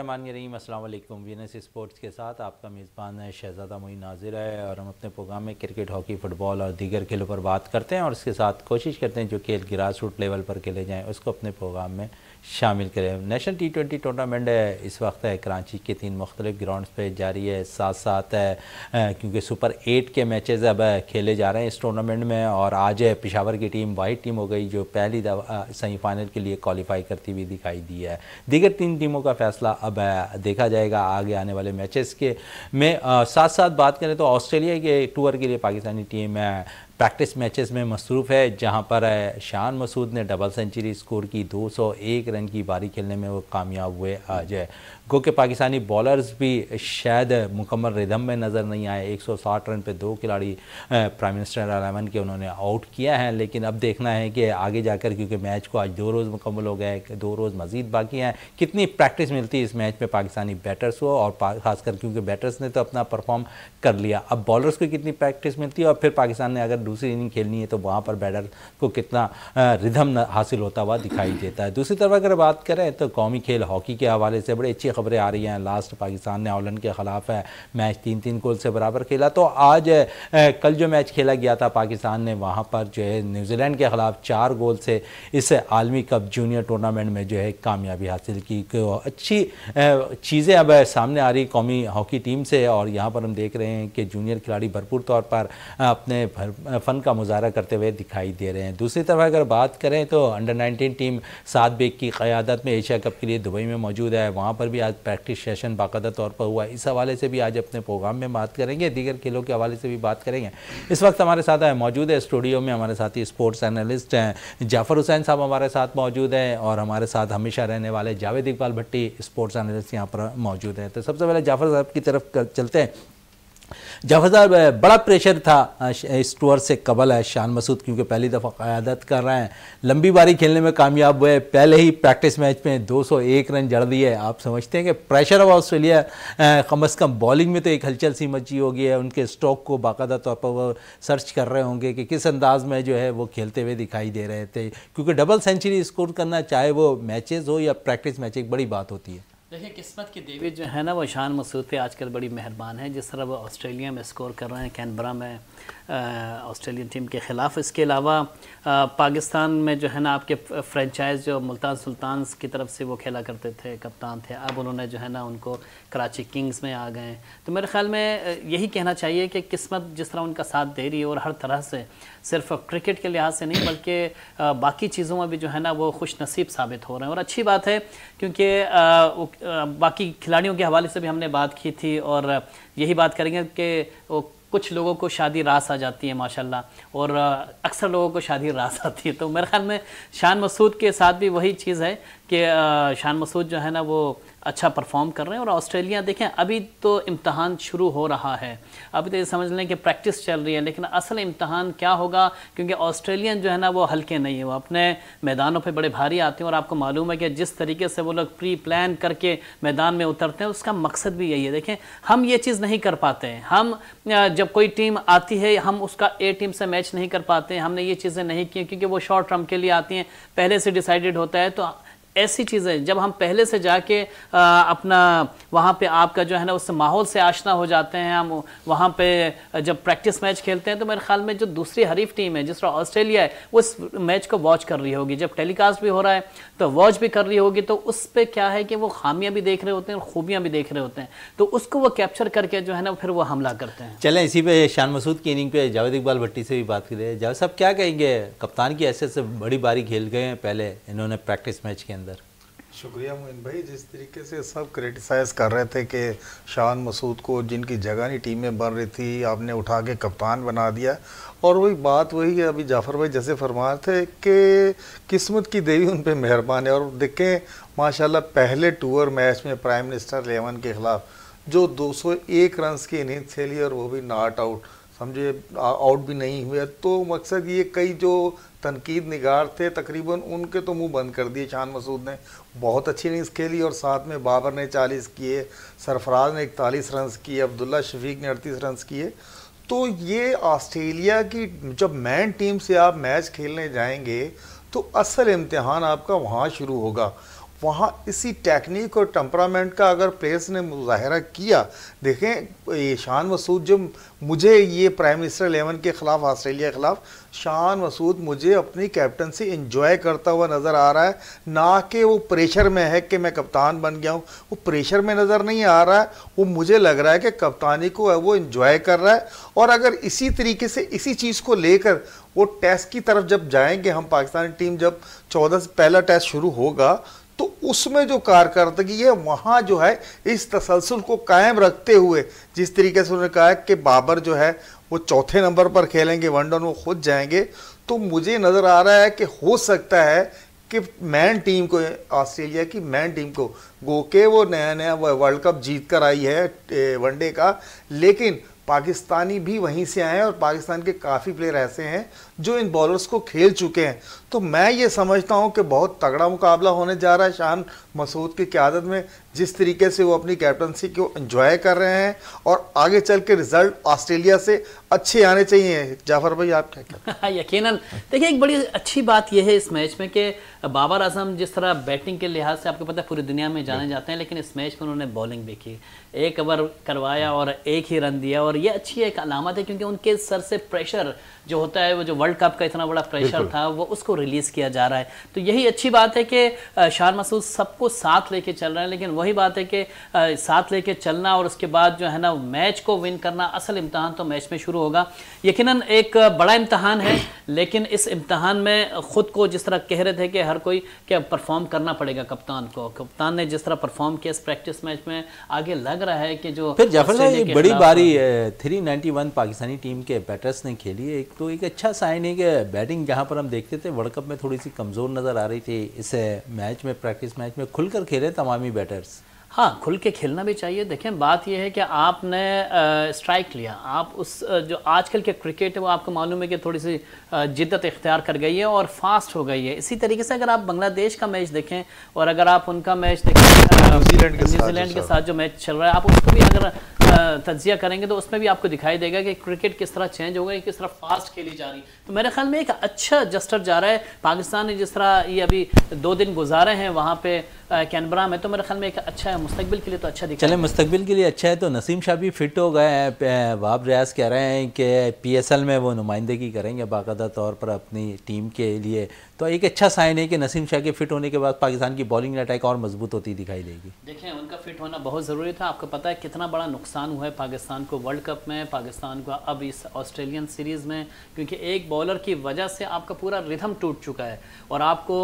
बिसमीम अल्लाम V N sports के साथ आपका मेज़बान है शहज़ादा मोइन नाजिर है और हम अपने प्रोग्राम में क्रिकेट हॉकी फुटबॉल और दीगर खेलों पर बात करते हैं और इसके साथ कोशिश करते हैं जो खेल ग्रास रूट लेवल पर खेले जाएँ उसको अपने प्रोग्राम में शामिल करें नेशनल टी ट्वेंटी टूर्नामेंट इस वक्त है कराची के तीन मुख्तलिफ ग्राउंड पर जारी है साथ साथ है क्योंकि सुपर एट के मैच अब खेले जा रहे हैं इस टूर्नामेंट में और आज पिशावर की टीम वाइट टीम हो गई जो पहली सेमीफाइनल के लिए क्वालिफाई करती हुई दिखाई दी है दीगर तीन टीमों का फैसला अब देखा जाएगा आगे आने वाले मैचेस के में साथ साथ बात करें तो ऑस्ट्रेलिया के टूर के लिए पाकिस्तानी टीम प्रैक्टिस मैचेस में मसरूफ़ है जहां पर शान मसूद ने डबल सेंचुरी स्कोर की 201 रन की बारी खेलने में वो कामयाब हुए आज गो के पाकिस्तानी बॉलर्स भी शायद मुकम्मल रिदम में नज़र नहीं आए 160 रन पे दो खिलाड़ी प्राइम मिनिस्टर अलेवन के उन्होंने आउट किया है लेकिन अब देखना है कि आगे जाकर क्योंकि मैच को आज दो रोज़ मुकम्मल हो गए दो रोज़ मज़ीद बाकी हैं कितनी प्रैक्टिस मिलती है इस मैच में पाकिस्तानी बैटर्स को और खासकर क्योंकि बैटर्स ने तो अपना परफॉर्म कर लिया अब बॉलर्स को कितनी प्रैक्टिस मिलती है और फिर पाकिस्तान ने अगर दूसरी इनिंग खेलनी है तो वहाँ पर बैटर को कितना रिधम हासिल होता हुआ दिखाई देता है दूसरी तरफ अगर बात करें तो कौमी खेल हॉकी के हवाले से बड़ी अच्छी खबरें आ रही हैं लास्ट पाकिस्तान ने ऑलैंड के ख़िलाफ़ मैच तीन तीन गोल से बराबर खेला तो आज कल जो मैच खेला गया था पाकिस्तान ने वहाँ पर जो है न्यूजीलैंड के ख़िलाफ़ चार गोल से इस आलमी कप जूनियर टूर्नामेंट में जो है कामयाबी हासिल की अच्छी चीज़ें अब सामने आ रही कौमी हॉकी टीम से और यहाँ पर हम देख रहे हैं कि जूनियर खिलाड़ी भरपूर तौर पर अपने फ़न का मुजाहरा करते हुए दिखाई दे रहे हैं दूसरी तरफ अगर बात करें तो under nineteen team Saad Baig की क़्यादत में एशिया कप के लिए दुबई में मौजूद है वहाँ पर भी आज प्रैक्टिस सेशन बाकायदा तौर पर हुआ इस हवाले से भी आज अपने प्रोग्राम में बात करेंगे दीगर खेलों के हवाले से भी बात करेंगे इस वक्त हमारे साथ है मौजूद है स्टूडियो में हमारे साथ ही स्पोर्ट्स एनालिस्ट हैं जाफर हुसैन साहब हमारे साथ मौजूद हैं और हमारे साथ हमेशा रहने वाले जावेद इकबाल भट्टी स्पोर्ट्स एनालिस्ट यहाँ पर मौजूद हैं तो सबसे पहले जाफर साहब की तरफ चलते हैं जबरदस्त बड़ा प्रेशर था इस टूर से कबल है शान मसूद क्योंकि पहली दफ़ा क़्यादत कर रहे हैं लंबी बारी खेलने में कामयाब हुए पहले ही प्रैक्टिस मैच में 201 रन जड़ दिए आप समझते हैं कि प्रेशर ऑफ ऑस्ट्रेलिया कम अज़ कम बॉलिंग में तो एक हलचल सी मची होगी है उनके स्टॉक को बाकायदा तौर पर वो सर्च कर रहे होंगे कि किस अंदाज में जो है वो खेलते हुए दिखाई दे रहे थे क्योंकि डबल सेंचुरी स्कोर करना चाहे वो मैचेज हो या प्रैक्टिस मैच एक बड़ी बात होती है देखिए किस्मत की देवी जो है ना वो शान मसूद पे आजकल बड़ी मेहरबान है जिस तरह वो ऑस्ट्रेलिया में स्कोर कर रहे हैं कैनबरा में ऑस्ट्रेलियन टीम के ख़िलाफ़ इसके अलावा पाकिस्तान में जो है ना आपके फ्रेंचाइज जो मुल्तान सुल्तान्स की तरफ से वो खेला करते थे कप्तान थे अब उन्होंने जो है ना उनको कराची किंग्स में आ गए तो मेरे ख्याल में यही कहना चाहिए कि किस्मत जिस तरह उनका साथ दे रही है और हर तरह से सिर्फ क्रिकेट के लिहाज से नहीं बल्कि बाकी चीज़ों में भी जो है ना वो खुश नसीब साबित हो रहे हैं और अच्छी बात है क्योंकि बाकी खिलाड़ियों के हवाले से भी हमने बात की थी और यही बात करेंगे कि वो कुछ लोगों को शादी रास आ जाती है माशाल्लाह और अक्सर लोगों को शादी रास आती है तो मेरे ख्याल में शान मसूद के साथ भी वही चीज़ है कि शान मसूद जो है ना वो अच्छा परफॉर्म कर रहे हैं और ऑस्ट्रेलिया देखें अभी तो इम्तहान शुरू हो रहा है अभी तो ये समझ लें कि प्रैक्टिस चल रही है लेकिन असल इम्तहान क्या होगा क्योंकि ऑस्ट्रेलियन जो है ना वो हल्के नहीं है वो अपने मैदानों पे बड़े भारी आते हैं और आपको मालूम है कि जिस तरीके से वो लोग प्री प्लान करके मैदान में उतरते हैं उसका मकसद भी यही है देखें हम ये चीज़ नहीं कर पाते हैं हम जब कोई टीम आती है हम उसका ए टीम से मैच नहीं कर पाते हैं हमने ये चीज़ें नहीं की क्योंकि वो शॉर्ट टर्म के लिए आती हैं पहले से डिसाइडेड होता है तो ऐसी चीज़ें जब हम पहले से जाके आ, अपना वहाँ पे आपका जो है ना उस माहौल से आशना हो जाते हैं हम वहाँ पे जब प्रैक्टिस मैच खेलते हैं तो मेरे ख्याल में जो दूसरी हरीफ टीम है जिस तरह ऑस्ट्रेलिया है उस मैच को वॉच कर रही होगी जब टेलीकास्ट भी हो रहा है तो वॉच भी कर रही होगी तो उस पर क्या है कि वो खामियाँ भी देख रहे होते हैं और खूबियाँ भी देख रहे होते हैं तो उसको वो कैप्चर करके जो है ना फिर वो हमला करते हैं चलें इसी पर शान मसूद की इनिंग पे जावेद इकबाल भट्टी से भी बात करें जावेद साहब क्या कहेंगे कप्तान की ऐसे से बड़ी बारी खेल गए हैं पहले इन्होंने प्रैक्टिस मैच के अंदर शुक्रिया मोहन भाई जिस तरीके से सब क्रिटिसाइज़ कर रहे थे कि शान मसूद को जिनकी जगह नहीं टीम में बन रही थी आपने उठा के कप्तान बना दिया और वही बात वही है अभी जाफ़र भाई जैसे फरमा थे कि किस्मत की देवी उन पर मेहरबान है और देखें माशाल्लाह पहले टूर मैच में प्राइम मिनिस्टर लेवन के ख़िलाफ़ जो एक रन की इनिंग खेली और वो भी नॉट आउट समझे आउट भी नहीं हुए तो मकसद ये कई जो तनकीद निगार थे तकरीबन उनके तो मुंह बंद कर दिए शान मसूद ने बहुत अच्छी इनिंग्स खेली और साथ में बाबर ने 40 किए सरफराज ने इकतालीस रन किए अब्दुल्ला शफीक ने अड़तीस रनस किए तो ये ऑस्ट्रेलिया की जब मैन टीम से आप मैच खेलने जाएंगे तो असल इम्तहान आपका वहाँ शुरू होगा वहाँ इसी टेक्निक और टम्परामेंट का अगर प्रेस ने मुजाहरा किया देखें ये शान मसूद जो मुझे ये प्राइम मिनिस्टर एलेवन के ख़िलाफ़ ऑस्ट्रेलिया के ख़िलाफ़ शान मसूद मुझे अपनी कैप्टनसी इंजॉय करता हुआ नज़र आ रहा है ना कि वो प्रेशर में है कि मैं कप्तान बन गया हूँ वो प्रेशर में नज़र नहीं आ रहा है वो मुझे लग रहा है कि कप्तानी को वो इंजॉय कर रहा है और अगर इसी तरीके से इसी चीज़ को लेकर वो टेस्ट की तरफ जब जाएंगे हम पाकिस्तानी टीम जब चौदह से पहला टेस्ट शुरू होगा तो उसमें जो कारकर्दगी है वहाँ जो है इस तसलसल को कायम रखते हुए जिस तरीके से उन्होंने कहा कि बाबर जो है वो चौथे नंबर पर खेलेंगे वनडन वो खुद जाएंगे तो मुझे नज़र आ रहा है कि हो सकता है कि मैन टीम को ऑस्ट्रेलिया की मैन टीम को गो के वो नया नया वर्ल्ड कप जीत कर आई है वनडे का लेकिन पाकिस्तानी भी वहीं से आए हैं और पाकिस्तान के काफ़ी प्लेयर ऐसे हैं जो इन बॉलर्स को खेल चुके हैं तो मैं ये समझता हूँ कि बहुत तगड़ा मुकाबला होने जा रहा है शान मसूद की क्यादत में जिस तरीके से वो अपनी कैप्टनसी को इन्जॉय कर रहे हैं और आगे चल के रिजल्ट ऑस्ट्रेलिया से अच्छे आने चाहिए जाफर भाई आप क्या यकीन देखिए एक बड़ी अच्छी बात यह है इस मैच में कि बाबर आजम जिस तरह बैटिंग के लिहाज से आपको पता है पूरी दुनिया में जाने जाते हैं लेकिन इस मैच में उन्होंने बॉलिंग भी की एक ओवर करवाया और एक ही रन दिया और ये अच्छी एक अलामत है क्योंकि उनके सर से प्रेशर जो होता है वो जो वर्ल्ड वर्ल्ड कप का इतना बड़ा प्रेशर था वो उसको रिलीज किया जा रहा है तो यही अच्छी बात है कि शान मसूद सबको साथ लेके चल रहा है लेकिन वही बात है कि साथ लेके चलना और उसके बाद जो है ना मैच को विन करना असल इम्तहान तो मैच में शुरू होगा यकीन एक बड़ा इम्तहान है लेकिन इस इम्तहान में ख़ुद को जिस तरह कह रहे थे कि हर कोई क्या परफॉर्म करना पड़ेगा कप्तान को कप्तान ने जिस तरह परफॉर्म किया इस प्रैक्टिस मैच में आगे लग रहा है कि जो फिर जाफर साहब बड़ी बारी थ्री पाकिस्तानी टीम के बैटर्स ने खेली एक तो एक अच्छा साइन इनिंग बैटिंग जहाँ पर हम देखते थे वर्ल्ड कप में थोड़ी सी कमज़ोर नज़र आ रही थी इस मैच में प्रैक्टिस मैच में खुलकर खेले तमामी बैटर्स हाँ खुल के खेलना भी चाहिए देखें बात यह है कि आपने स्ट्राइक लिया आप उस जो आजकल के क्रिकेट है वो आपको मालूम है कि थोड़ी सी जिद्दत इख्तियार कर गई है और फास्ट हो गई है इसी तरीके से अगर आप बांग्लादेश का मैच देखें और अगर आप उनका मैच देखें न्यूजीलैंड के, के, के साथ जो मैच चल रहा है आप उसको भी अगर तजिया करेंगे तो उसमें भी आपको दिखाई देगा कि क्रिकेट किस तरह चेंज हो गई किस तरह फास्ट खेली जा रही है तो मेरे ख्याल में एक अच्छा जस्टर जा रहा है पाकिस्तान ने जिस तरह ये अभी दो दिन गुजारे हैं वहाँ पर कैनबरा में तो मेरे ख्याल में एक अच्छा है मुस्तबिल के लिए तो अच्छा दिखा चले मुस्तबिल के लिए अच्छा है तो नसीम शाह भी फिट हो गए हैं वाब रियाज कह रहे हैं कि पी एस एल में वो नुमाइंदगी करेंगे बाकायदा तौर पर अपनी टीम के लिए तो एक अच्छा साइन है कि नसीम शाह के फिट होने के बाद पाकिस्तान की बॉलिंग अटैक और मजबूत होती दिखाई देगी देखें उनका फिट होना बहुत ज़रूरी था आपको पता है कितना बड़ा नुकसान हुआ है पाकिस्तान को वर्ल्ड कप में पाकिस्तान को अब इस ऑस्ट्रेलियन सीरीज़ में क्योंकि एक बॉलर की वजह से आपका पूरा रिथम टूट चुका है और आपको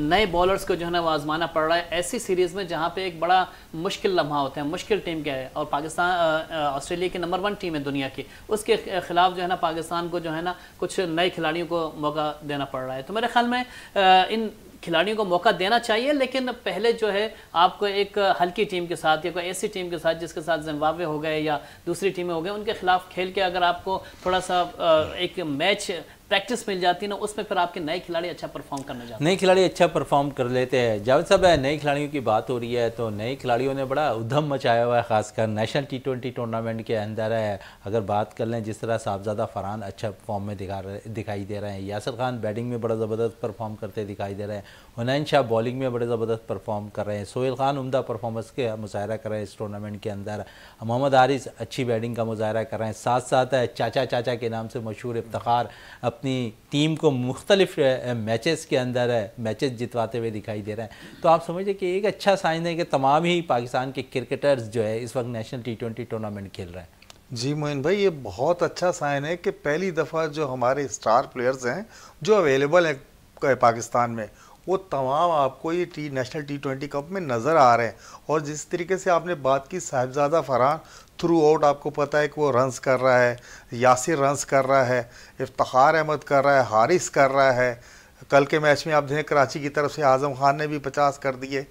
नए बॉलर्स को जो है ना वो आजमाना पड़ रहा है ऐसी सीरीज़ में जहाँ पर एक बड़ा मुश्किल लम्हा होता है मुश्किल टीम क्या है और पाकिस्तान ऑस्ट्रेलिया की नंबर वन टीम है दुनिया की उसके खिलाफ जो है ना पाकिस्तान को जो है ना कुछ नए खिलाड़ियों को मौका देना पड़ रहा है तो मेरे ख्याल में इन खिलाड़ियों को मौका देना चाहिए लेकिन पहले जो है आपको एक हल्की टीम के साथ या कोई ऐसी टीम के साथ जिसके साथ जिम्बावे हो गए या दूसरी टीमें हो गए उनके खिलाफ खेल के अगर आपको थोड़ा सा एक मैच प्रैक्टिस मिल जाती है ना उसमें फिर आपके नए खिलाड़ी अच्छा परफॉर्म करना चाहते नए खिलाड़ी अच्छा परफॉर्म कर लेते हैं सब है, नए खिलाड़ियों की बात हो रही है तो नए खिलाड़ियों ने बड़ा उधम मचाया हुआ है खासकर नेशनल टी ट्वेंटी टूर्नामेंट के अंदर है अगर बात कर लें जिस तरह साहबजादा फरहान अच्छा फॉर्म में दिखा रहे दिखाई दे रहे हैं यासर खान बैटिंग में बड़ा ज़बरदस्त परफॉर्म करते दिखाई दे रहे हैं हुनैन शाह बॉलिंग में बड़े ज़बरदस्त परफॉर्म कर रहे हैं सोहेल खान उमदा परफॉर्मेंस के मुजाहरा कर रहे हैं इस टूर्नामेंट के अंदर मोहम्मद आरिस अच्छी बैटिंग का मुजाहरा कर रहे हैं साथ साथ चाचा चाचा के नाम से मशहूर इफ्तार अपनी टीम को मुख्तलिफ मैचेस के अंदर मैचेस जितवाते हुए दिखाई दे रहे हैं तो आप समझिए कि एक अच्छा साइन है कि तमाम ही पाकिस्तान के क्रिकेटर्स जो है इस वक्त नेशनल टी ट्वेंटी टूर्नामेंट खेल रहे हैं जी मोहन भाई ये बहुत अच्छा साइन है कि पहली दफ़ा जो हमारे स्टार प्लेयर्स हैं जो अवेलेबल हैं पाकिस्तान में वो तमाम आपको ये T national T twenty cup में नज़र आ रहे हैं और जिस तरीके से आपने बात की साहिबजादा फरहान थ्रू आउट आपको पता है कि वो रन्स कर रहा है यासिर रन्स कर रहा है इफ्तार अहमद कर रहा है हारिस कर रहा है कल के मैच में आप देखें कराची की तरफ से आज़म खान ने भी पचास कर दिए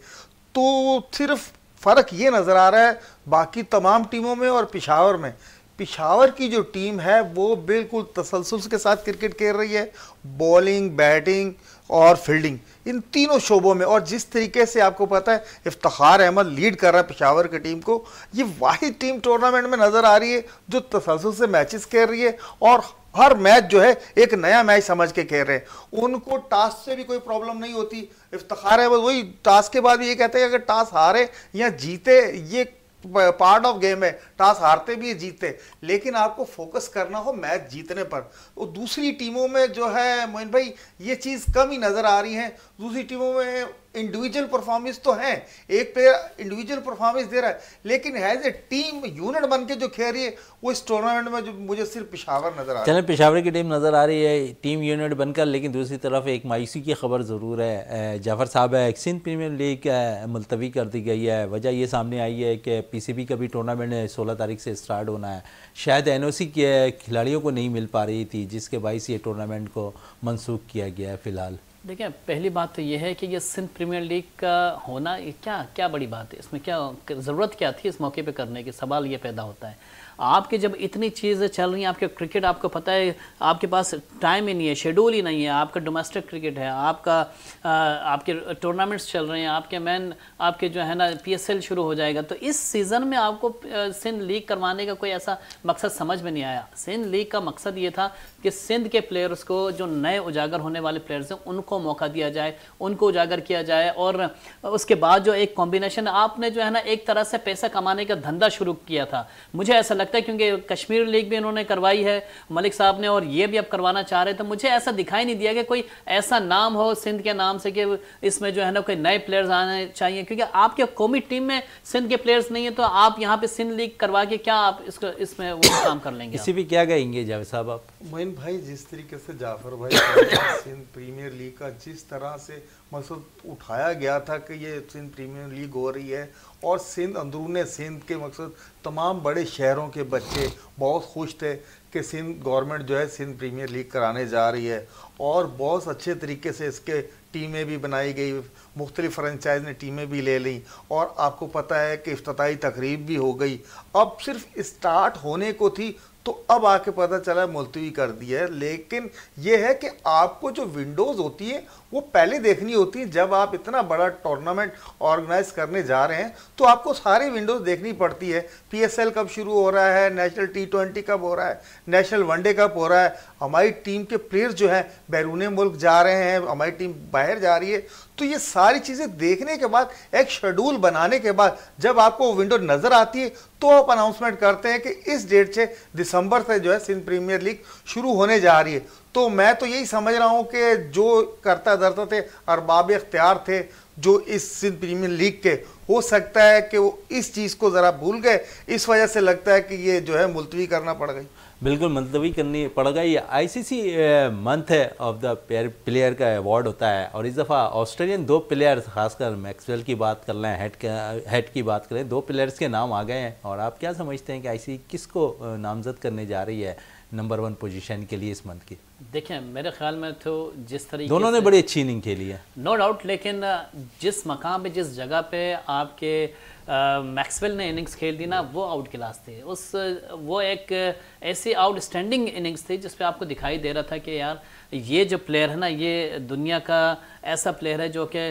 तो सिर्फ फ़र्क ये नज़र आ रहा है बाकी तमाम टीमों में और पिशावर में पिशावर की जो टीम है वो बिल्कुल तसलसल के साथ क्रिकेट खेल रही है बॉलिंग बैटिंग और फील्डिंग इन तीनों शोबों में और जिस तरीके से आपको पता है इफ्तार अहमद लीड कर रहा है पेशावर की टीम को ये वाहिद टीम टूर्नामेंट में नज़र आ रही है जो तसलसल से मैचेस खेल रही है और हर मैच जो है एक नया मैच समझ के खेल रहे हैं उनको टास्क से भी कोई प्रॉब्लम नहीं होती इफ्तार अहमद वही टास्क के बाद ये कहते हैं अगर टास्क हारे या जीते ये पार्ट ऑफ गेम है टॉस हारते भी जीतते लेकिन आपको फोकस करना हो मैच जीतने पर और दूसरी टीमों में जो है मोइन भाई ये चीज़ कम ही नज़र आ रही है दूसरी टीमों में इंडिविजुअल परफॉर्मेंस तो है एक प्लेयर इंडिविजुअल परफॉर्मेंस दे रहा है लेकिन एज ए टीम यूनिट बन के जो खेल रही है वो इस टूर्नामेंट में जो मुझे सिर्फ पिशावर नजर आ रहा है पिशावर की टीम नज़र आ रही है टीम यूनिट बनकर लेकिन दूसरी तरफ एक मायूसी की खबर ज़रूर है जाफर साहब है सिंध प्रीमियर लीग मुलतवी कर दी गई है वजह ये सामने आई है कि पी सी बी का भी टूर्नामेंट सोलह तारीख से स्टार्ट होना है शायद एन ओ सी के खिलाड़ियों को नहीं मिल पा रही थी जिसके बाईस ये टूर्नामेंट को मनसूख किया गया है फ़िलहाल देखिए पहली बात तो ये है कि ये सिंध प्रीमियर लीग का होना क्या क्या बड़ी बात है इसमें क्या ज़रूरत क्या थी इस मौके पे करने की सवाल ये पैदा होता है आपके जब इतनी चीज़ें चल रही हैं आपके क्रिकेट आपको पता है आपके पास टाइम ही नहीं है शेड्यूल ही नहीं है आपका डोमेस्टिक क्रिकेट है आपका आपके टूर्नामेंट्स चल रहे हैं आपके मैन आपके जो है ना पी शुरू हो जाएगा तो इस सीज़न में आपको सिंध लीग करवाने का कोई ऐसा मकसद समझ में नहीं आया सिंध लीग का मकसद ये था कि सिंध के प्लेयर्स को जो नए उजागर होने वाले प्लेयर्स हैं उनको मौका दिया जाए उनको उजागर किया जाए और उसके बाद जो एक कॉम्बिनेशन आपने जो है ना एक तरह से पैसा कमाने का धंधा शुरू किया था मुझे ऐसा लगता लगता है क्योंकि कश्मीर लीग भी इन्होंने करवाई है मलिक साहब ने और ये भी अब करवाना चाह रहे तो मुझे ऐसा दिखाई नहीं दिया कि कोई ऐसा नाम हो सिंध के नाम से कि इसमें जो है ना कोई नए प्लेयर्स आने चाहिए क्योंकि आपके कौमी टीम में सिंध के प्लेयर्स नहीं है तो आप यहाँ पे सिंध लीग करवा के क्या आप इसको इसमें वो काम कर लेंगे इसी भी क्या कहेंगे जावेद साहब आप मोइन भाई जिस तरीके से जाफर भाई सिंध प्रीमियर लीग का जिस तरह से मकसद उठाया गया था कि ये सिंध प्रीमियर लीग हो रही है और सिंध अंदरून सिंध के मकसद तमाम बड़े शहरों के बच्चे बहुत खुश थे कि सिंध गवर्नमेंट जो है सिंध प्रीमियर लीग कराने जा रही है और बहुत अच्छे तरीके से इसके टीमें भी बनाई गई मुख्तलिफ फ्रेंचाइज ने टीमें भी ले ली और आपको पता है कि अफ्ताही तकरीब भी हो गई अब सिर्फ स्टार्ट होने को थी तो अब आके पता चला मुलतवी कर दिया है लेकिन यह है कि आपको जो विंडोज़ होती है वो पहले देखनी होती है जब आप इतना बड़ा टूर्नामेंट ऑर्गेनाइज करने जा रहे हैं तो आपको सारी विंडोज़ देखनी पड़ती है पीएसएल कब शुरू हो रहा है नेशनल टी ट्वेंटी कब हो रहा है नेशनल वनडे कप हो रहा है हमारी टीम के प्लेयर्स जो हैं बैरून मुल्क जा रहे हैं हमारी टीम बाहर जा रही है तो ये सारी चीज़ें देखने के बाद एक शेड्यूल बनाने के बाद जब आपको विंडो नज़र आती है तो आप अनाउंसमेंट करते हैं कि इस डेट से दिसंबर से जो है सिंध प्रीमियर लीग शुरू होने जा रही है तो मैं तो यही समझ रहा हूं कि जो करता धरता थे अरबाब इख्तियार थे जो इस सिंध प्रीमियर लीग के हो सकता है कि वो इस चीज़ को ज़रा भूल गए इस वजह से लगता है कि ये जो है मुलतवी करना पड़ गई बिल्कुल मुलतवी मतलब करनी पड़ेगा ये आईसीसी मंथ है ऑफ द प्लेयर का अवार्ड होता है और इस दफ़ा ऑस्ट्रेलियन दो प्लेयर्स खासकर मैक्सवेल की बात कर लें हेड हेड की बात करें दो प्लेयर्स के नाम आ गए हैं और आप क्या समझते हैं कि आई किसको नामजद करने जा रही है नंबर वन पोजीशन के लिए इस मंथ की देखें मेरे ख्याल में तो जिस तरीके दोनों ने बड़ी अच्छी इनिंग खेली है नो डाउट लेकिन जिस मकाम पे जिस जगह पे आपके मैक्सवेल ने इनिंग्स खेल दी ना वो आउट क्लास थे उस वो एक ऐसी आउटस्टैंडिंग इनिंग्स थी जिस आपको दिखाई दे रहा था कि यार ये जो प्लेयर है ना ये दुनिया का ऐसा प्लेयर है जो कि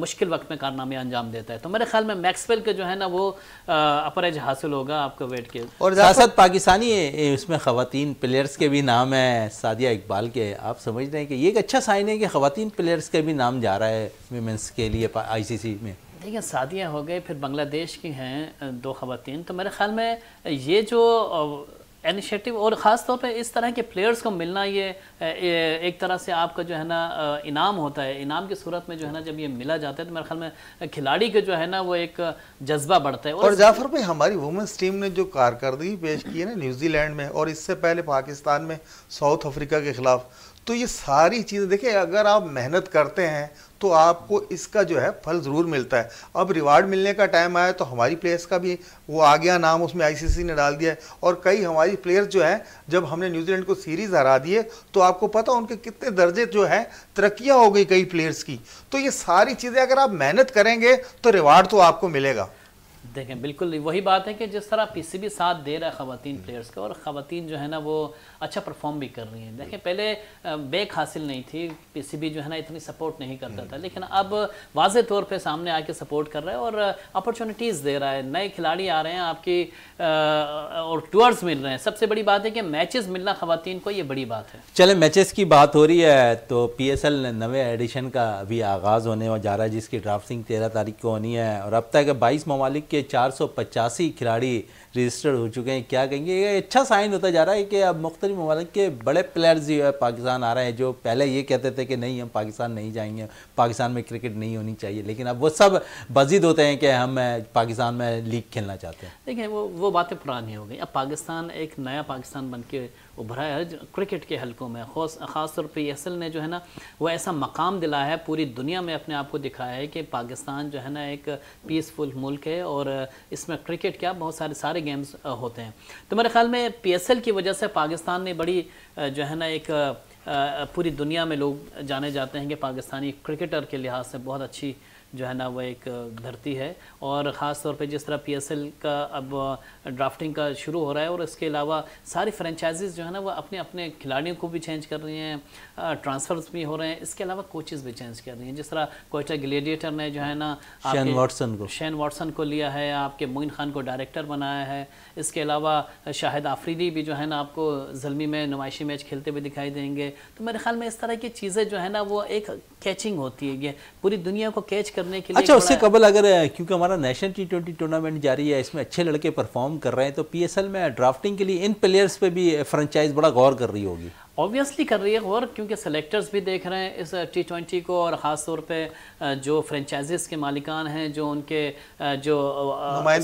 मुश्किल वक्त में कारनामे अंजाम देता है तो मेरे ख्याल में मैक्सवेल का जो है ना वो अपर एज हासिल होगा आपको वेट के और साथ पाकिस्तानी उसमें खातन प्लेयर्स के भी नाम है सादिया इकबाल के आप समझ रहे हैं कि ये एक अच्छा साइन है कि खातन प्लेयर्स के भी नाम जा रहा है वीमेंस के लिए आई में देखिए शादियाँ हो गई फिर बांग्लादेश की हैं दो खातन तो मेरे ख्याल में ये जो इनिशिएटिव और ख़ास तौर पे इस तरह के प्लेयर्स को मिलना ये एक तरह से आपका जो है ना इनाम होता है इनाम की सूरत में जो है ना जब ये मिला जाता है तो मेरे ख्याल में खिलाड़ी के जो है ना वो एक जज्बा बढ़ता है और, और जाफर भाई हमारी वुमेंस टीम ने जो कारकर्दगी पेश की है ना न्यूजीलैंड में और इससे पहले पाकिस्तान में साउथ अफ्रीका के खिलाफ तो ये सारी चीज़ें देखिए अगर आप मेहनत करते हैं तो आपको इसका जो है फल ज़रूर मिलता है अब रिवार्ड मिलने का टाइम आया तो हमारी प्लेयर्स का भी वो आ गया नाम उसमें आईसीसी ने डाल दिया है और कई हमारी प्लेयर्स जो हैं जब हमने न्यूजीलैंड को सीरीज़ हरा दिए तो आपको पता उनके कितने दर्जे जो है तरक्याँ हो गई कई प्लेयर्स की तो ये सारी चीज़ें अगर आप मेहनत करेंगे तो रिवार्ड तो आपको मिलेगा देखें बिल्कुल वही बात है कि जिस तरह पीसीबी साथ दे रहा है ख़वान प्लेयर्स को और ख़वान जो है ना वो अच्छा परफॉर्म भी कर रही हैं देखें हम्म। पहले बेक हासिल नहीं थी पीसीबी जो है ना इतनी सपोर्ट नहीं करता हम्म। था लेकिन अब वाज तौर पर सामने आके सपोर्ट कर रहा है और अपॉर्चुनिटीज़ दे रहा है नए खिलाड़ी आ रहे हैं आपकी और टूअर्स मिल रहे हैं सबसे बड़ी बात है कि मैच मिलना ख़वान को ये बड़ी बात है चले मैचेस की बात हो रही है तो पी एस एल नवे एडिशन का अभी आगाज़ होने जा रहा है जिसकी ड्राफ्टिंग तेरह तारीख को होनी है और अब तक बाईस ममालिक के चार खिलाड़ी रजिस्टर्ड हो चुके हैं क्या कहेंगे ये अच्छा साइन होता जा रहा है कि अब मुख्तलि ममालिक के बड़े प्लेयर्स जो है पाकिस्तान आ रहे हैं जो पहले ये कहते थे कि नहीं हम पाकिस्तान नहीं जाएंगे पाकिस्तान में क्रिकेट नहीं होनी चाहिए लेकिन अब वो सब बजिद होते हैं कि हम पाकिस्तान में लीग खेलना चाहते हैं देखिए वो वो बातें पुरानी हो गई अब पाकिस्तान एक नया पाकिस्तान बन के उभरा है क्रिकेट के हलकों में ख़ास तौर पर एस ने जो है ना वो ऐसा मकाम दिलाया है पूरी दुनिया में अपने आप को दिखाया है कि पाकिस्तान जो है ना एक पीसफुल मुल्क है और इसमें क्रिकेट क्या बहुत सारे सारे गेम्स होते हैं तो मेरे ख्याल में पीएसएल की वजह से पाकिस्तान ने बड़ी जो है ना एक पूरी दुनिया में लोग जाने जाते हैं कि पाकिस्तानी क्रिकेटर के लिहाज से बहुत अच्छी जो है ना वो एक धरती है और ख़ास तौर पे जिस तरह पीएसएल का अब ड्राफ्टिंग का शुरू हो रहा है और इसके अलावा सारी फ्रेंचाइजीज जो है ना वो अपने अपने खिलाड़ियों को भी चेंज कर रही हैं ट्रांसफर्स भी हो रहे हैं इसके अलावा कोचेज़ भी चेंज कर रही हैं जिस तरह कोयटा ग्लेडिएटर ने जो है ना शेन वाटसन को शैन वाटसन को लिया है आपके मोइन खान को डायरेक्टर बनाया है इसके अलावा शाहिद आफरीदी भी जो है ना आपको जलमी में नुमाइशी मैच खेलते हुए दिखाई देंगे तो मेरे ख्याल में इस तरह की चीज़ें जो है ना वो एक कैचिंग होती है ये पूरी दुनिया को कैच करने के लिए अच्छा उससे कबल अगर क्योंकि हमारा नेशनल टी ट्वेंटी टूर्नामेंट जारी है इसमें अच्छे लड़के परफॉर्म कर रहे हैं तो पीएसएल में ड्राफ्टिंग के लिए इन प्लेयर्स पे भी फ्रेंचाइज बड़ा गौर कर रही होगी ऑब्वियसली कर रही है और क्योंकि सेलेक्टर्स भी देख रहे हैं इस टी ट्वेंटी को और ख़ास तौर पे जो फ्रेंचाइजीज़ के मालिकान हैं जो उनके जो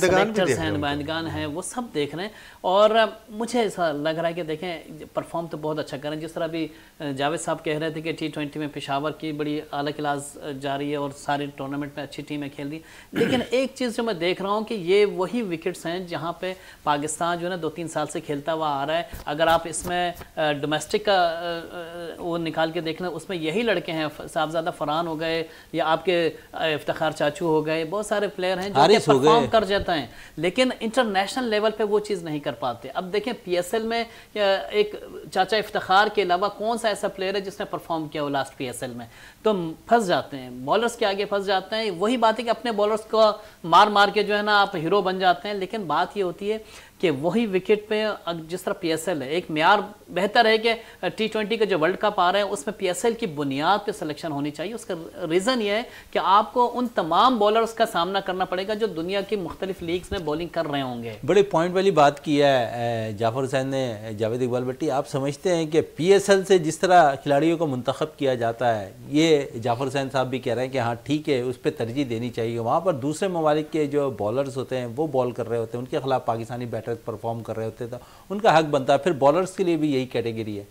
सेलेक्टर्स हैं नुमाइंदगान हैं वो सब देख रहे हैं और मुझे ऐसा लग रहा है कि देखें परफॉर्म तो बहुत अच्छा करें जिस तरह अभी जावेद साहब कह रहे थे कि टी ट्वेंटी में पेशावर की बड़ी अलग क्लास जा रही है और सारे टूर्नामेंट में अच्छी टीमें खेल रही लेकिन एक चीज़ जो मैं देख रहा हूँ कि ये वही विकेट्स हैं जहाँ पर पाकिस्तान जो है ना दो तीन साल से खेलता हुआ आ रहा है अगर आप इसमें डोमेस्टिक डिस्ट्रिक्ट का वो निकाल के देखना उसमें यही लड़के हैं साहबजादा फरहान हो गए या आपके इफ्तार चाचू हो गए बहुत सारे प्लेयर हैं जो परफॉर्म कर जाते हैं लेकिन इंटरनेशनल लेवल पे वो चीज़ नहीं कर पाते अब देखें पीएसएल में एक चाचा इफ्तार के अलावा कौन सा ऐसा प्लेयर है जिसने परफॉर्म किया हो लास्ट पी में तो फंस जाते हैं बॉलर्स के आगे फंस जाते हैं वही बात है कि अपने बॉलर्स को मार मार के जो है ना आप हीरो बन जाते हैं लेकिन बात ये होती है कि वही विकेट पे जिस तरह पीएसएल है एक मैार बेहतर है कि टी ट्वेंटी का जो वर्ल्ड कप आ रहा है उसमें पीएसएल की बुनियाद पे सिलेक्शन होनी चाहिए उसका रीज़न ये है कि आपको उन तमाम बॉलर्स का सामना करना पड़ेगा जो दुनिया की मुख्तलिफ लीग्स में बॉलिंग कर रहे होंगे बड़े पॉइंट वाली बात की है जाफर हुसैन ने जावेद इकबाल भट्टी आप समझते हैं कि पी से जिस तरह खिलाड़ियों को मंतखब किया जाता है ये जाफर हुसैन साहब भी कह रहे हैं कि हाँ ठीक है उस पर तरजीह देनी चाहिए वहाँ पर दूसरे ममालिक के जो बॉलर्स होते हैं वो बॉल कर रहे होते हैं उनके खिलाफ पाकिस्तानी बैटर एक्टर परफॉर्म कर रहे होते तो उनका हक बनता है फिर बॉलर्स के लिए भी यही कैटेगरी है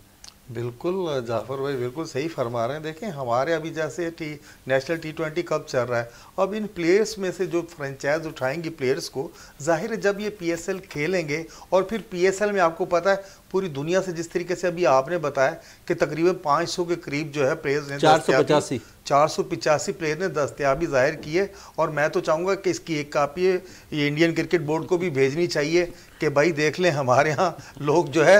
बिल्कुल जाफर भाई बिल्कुल सही फरमा रहे हैं देखें हमारे अभी जैसे T national T twenty cup चल रहा है अब इन प्लेयर्स में से जो फ्रेंचाइज उठाएंगी प्लेयर्स को जाहिर है जब ये पीएसएल खेलेंगे और फिर पीएसएल में आपको पता है पूरी दुनिया से जिस तरीके से अभी आपने बताया कि तकरीबन 500 के करीब जो है प्लेयर्स ने चार सौ पचासी चार सौ पिचासी प्लेयर ने दस्तियाबी जाहिर की है और मैं तो चाहूँगा कि इसकी एक कापी इंडियन क्रिकेट बोर्ड को भी भेजनी चाहिए कि भाई देख लें हमारे यहाँ लोग जो है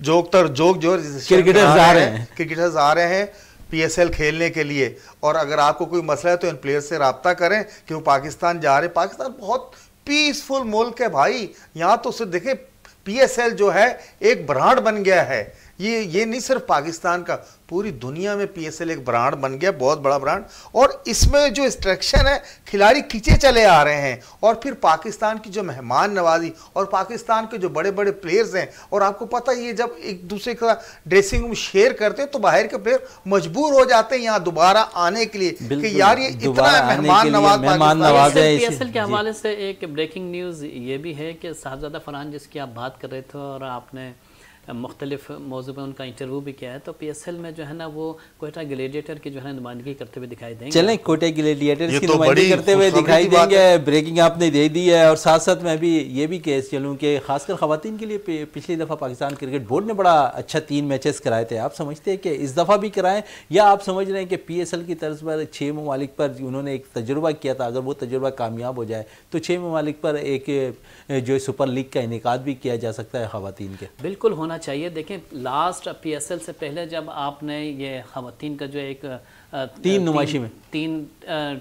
जोकर तर जोक जो क्रिकेटर्स आ रहे हैं क्रिकेटर्स आ रहे हैं पीएसएल खेलने के लिए और अगर आपको कोई मसला है तो इन प्लेयर से रबता करें कि वो पाकिस्तान जा रहे पाकिस्तान बहुत पीसफुल मुल्क है भाई यहाँ तो सिर्फ देखें पीएसएल जो है एक ब्रांड बन गया है ये ये नहीं सिर्फ पाकिस्तान का पूरी दुनिया में पीएसएल एक ब्रांड बन गया बहुत बड़ा ब्रांड और इसमें जो इंस्ट्रक्शन है खिलाड़ी खींचे चले आ रहे हैं और फिर पाकिस्तान की जो मेहमान नवाजी और पाकिस्तान के जो बड़े बड़े प्लेयर्स हैं और आपको पता ये जब एक दूसरे का ड्रेसिंग रूम शेयर करते हैं तो बाहर के प्लेयर मजबूर हो जाते हैं यहाँ दोबारा आने के लिए कि यार ये इतना मेहमान नवाज मेहमान नवाज है के हवाले से एक ब्रेकिंग न्यूज़ ये भी है कि साहबजादा फरहान जिसकी आप बात कर रहे थे और आपने मुख्तलिफ मौजू में उनका इंटरव्यू भी किया है तो पी एस एल में जो है ना वो कोयटा ग्लेडिएटर की जो है नुमाइंदगी करते हुए दिखाई देंगे चलें कोयटा ग्लेडिएटर की तो नुमाइंदगी करते हुए दिखाई देंगे ब्रेकिंग आपने दे दी है और साथ साथ मैं भी ये भी केस चलूँ कि खासकर खातन के लिए पिछली दफ़ा पाकिस्तान क्रिकेट बोर्ड ने बड़ा अच्छा तीन मैचेस कराए थे आप समझते हैं कि इस दफ़ा भी कराएं या आप समझ रहे हैं कि पी एस एल की तर्ज पर छः ममालिक पर उन्होंने एक तजुर्बा किया था अगर वो तजुर्बा कामयाब हो जाए तो छः ममालिक पर एक जो सुपर लीग का इनका भी किया जा सकता है खातन के बिल्कुल होना होना चाहिए देखें लास्ट पीएसएल से पहले जब आपने ये खातन का जो एक तीन नुमाइशी में तीन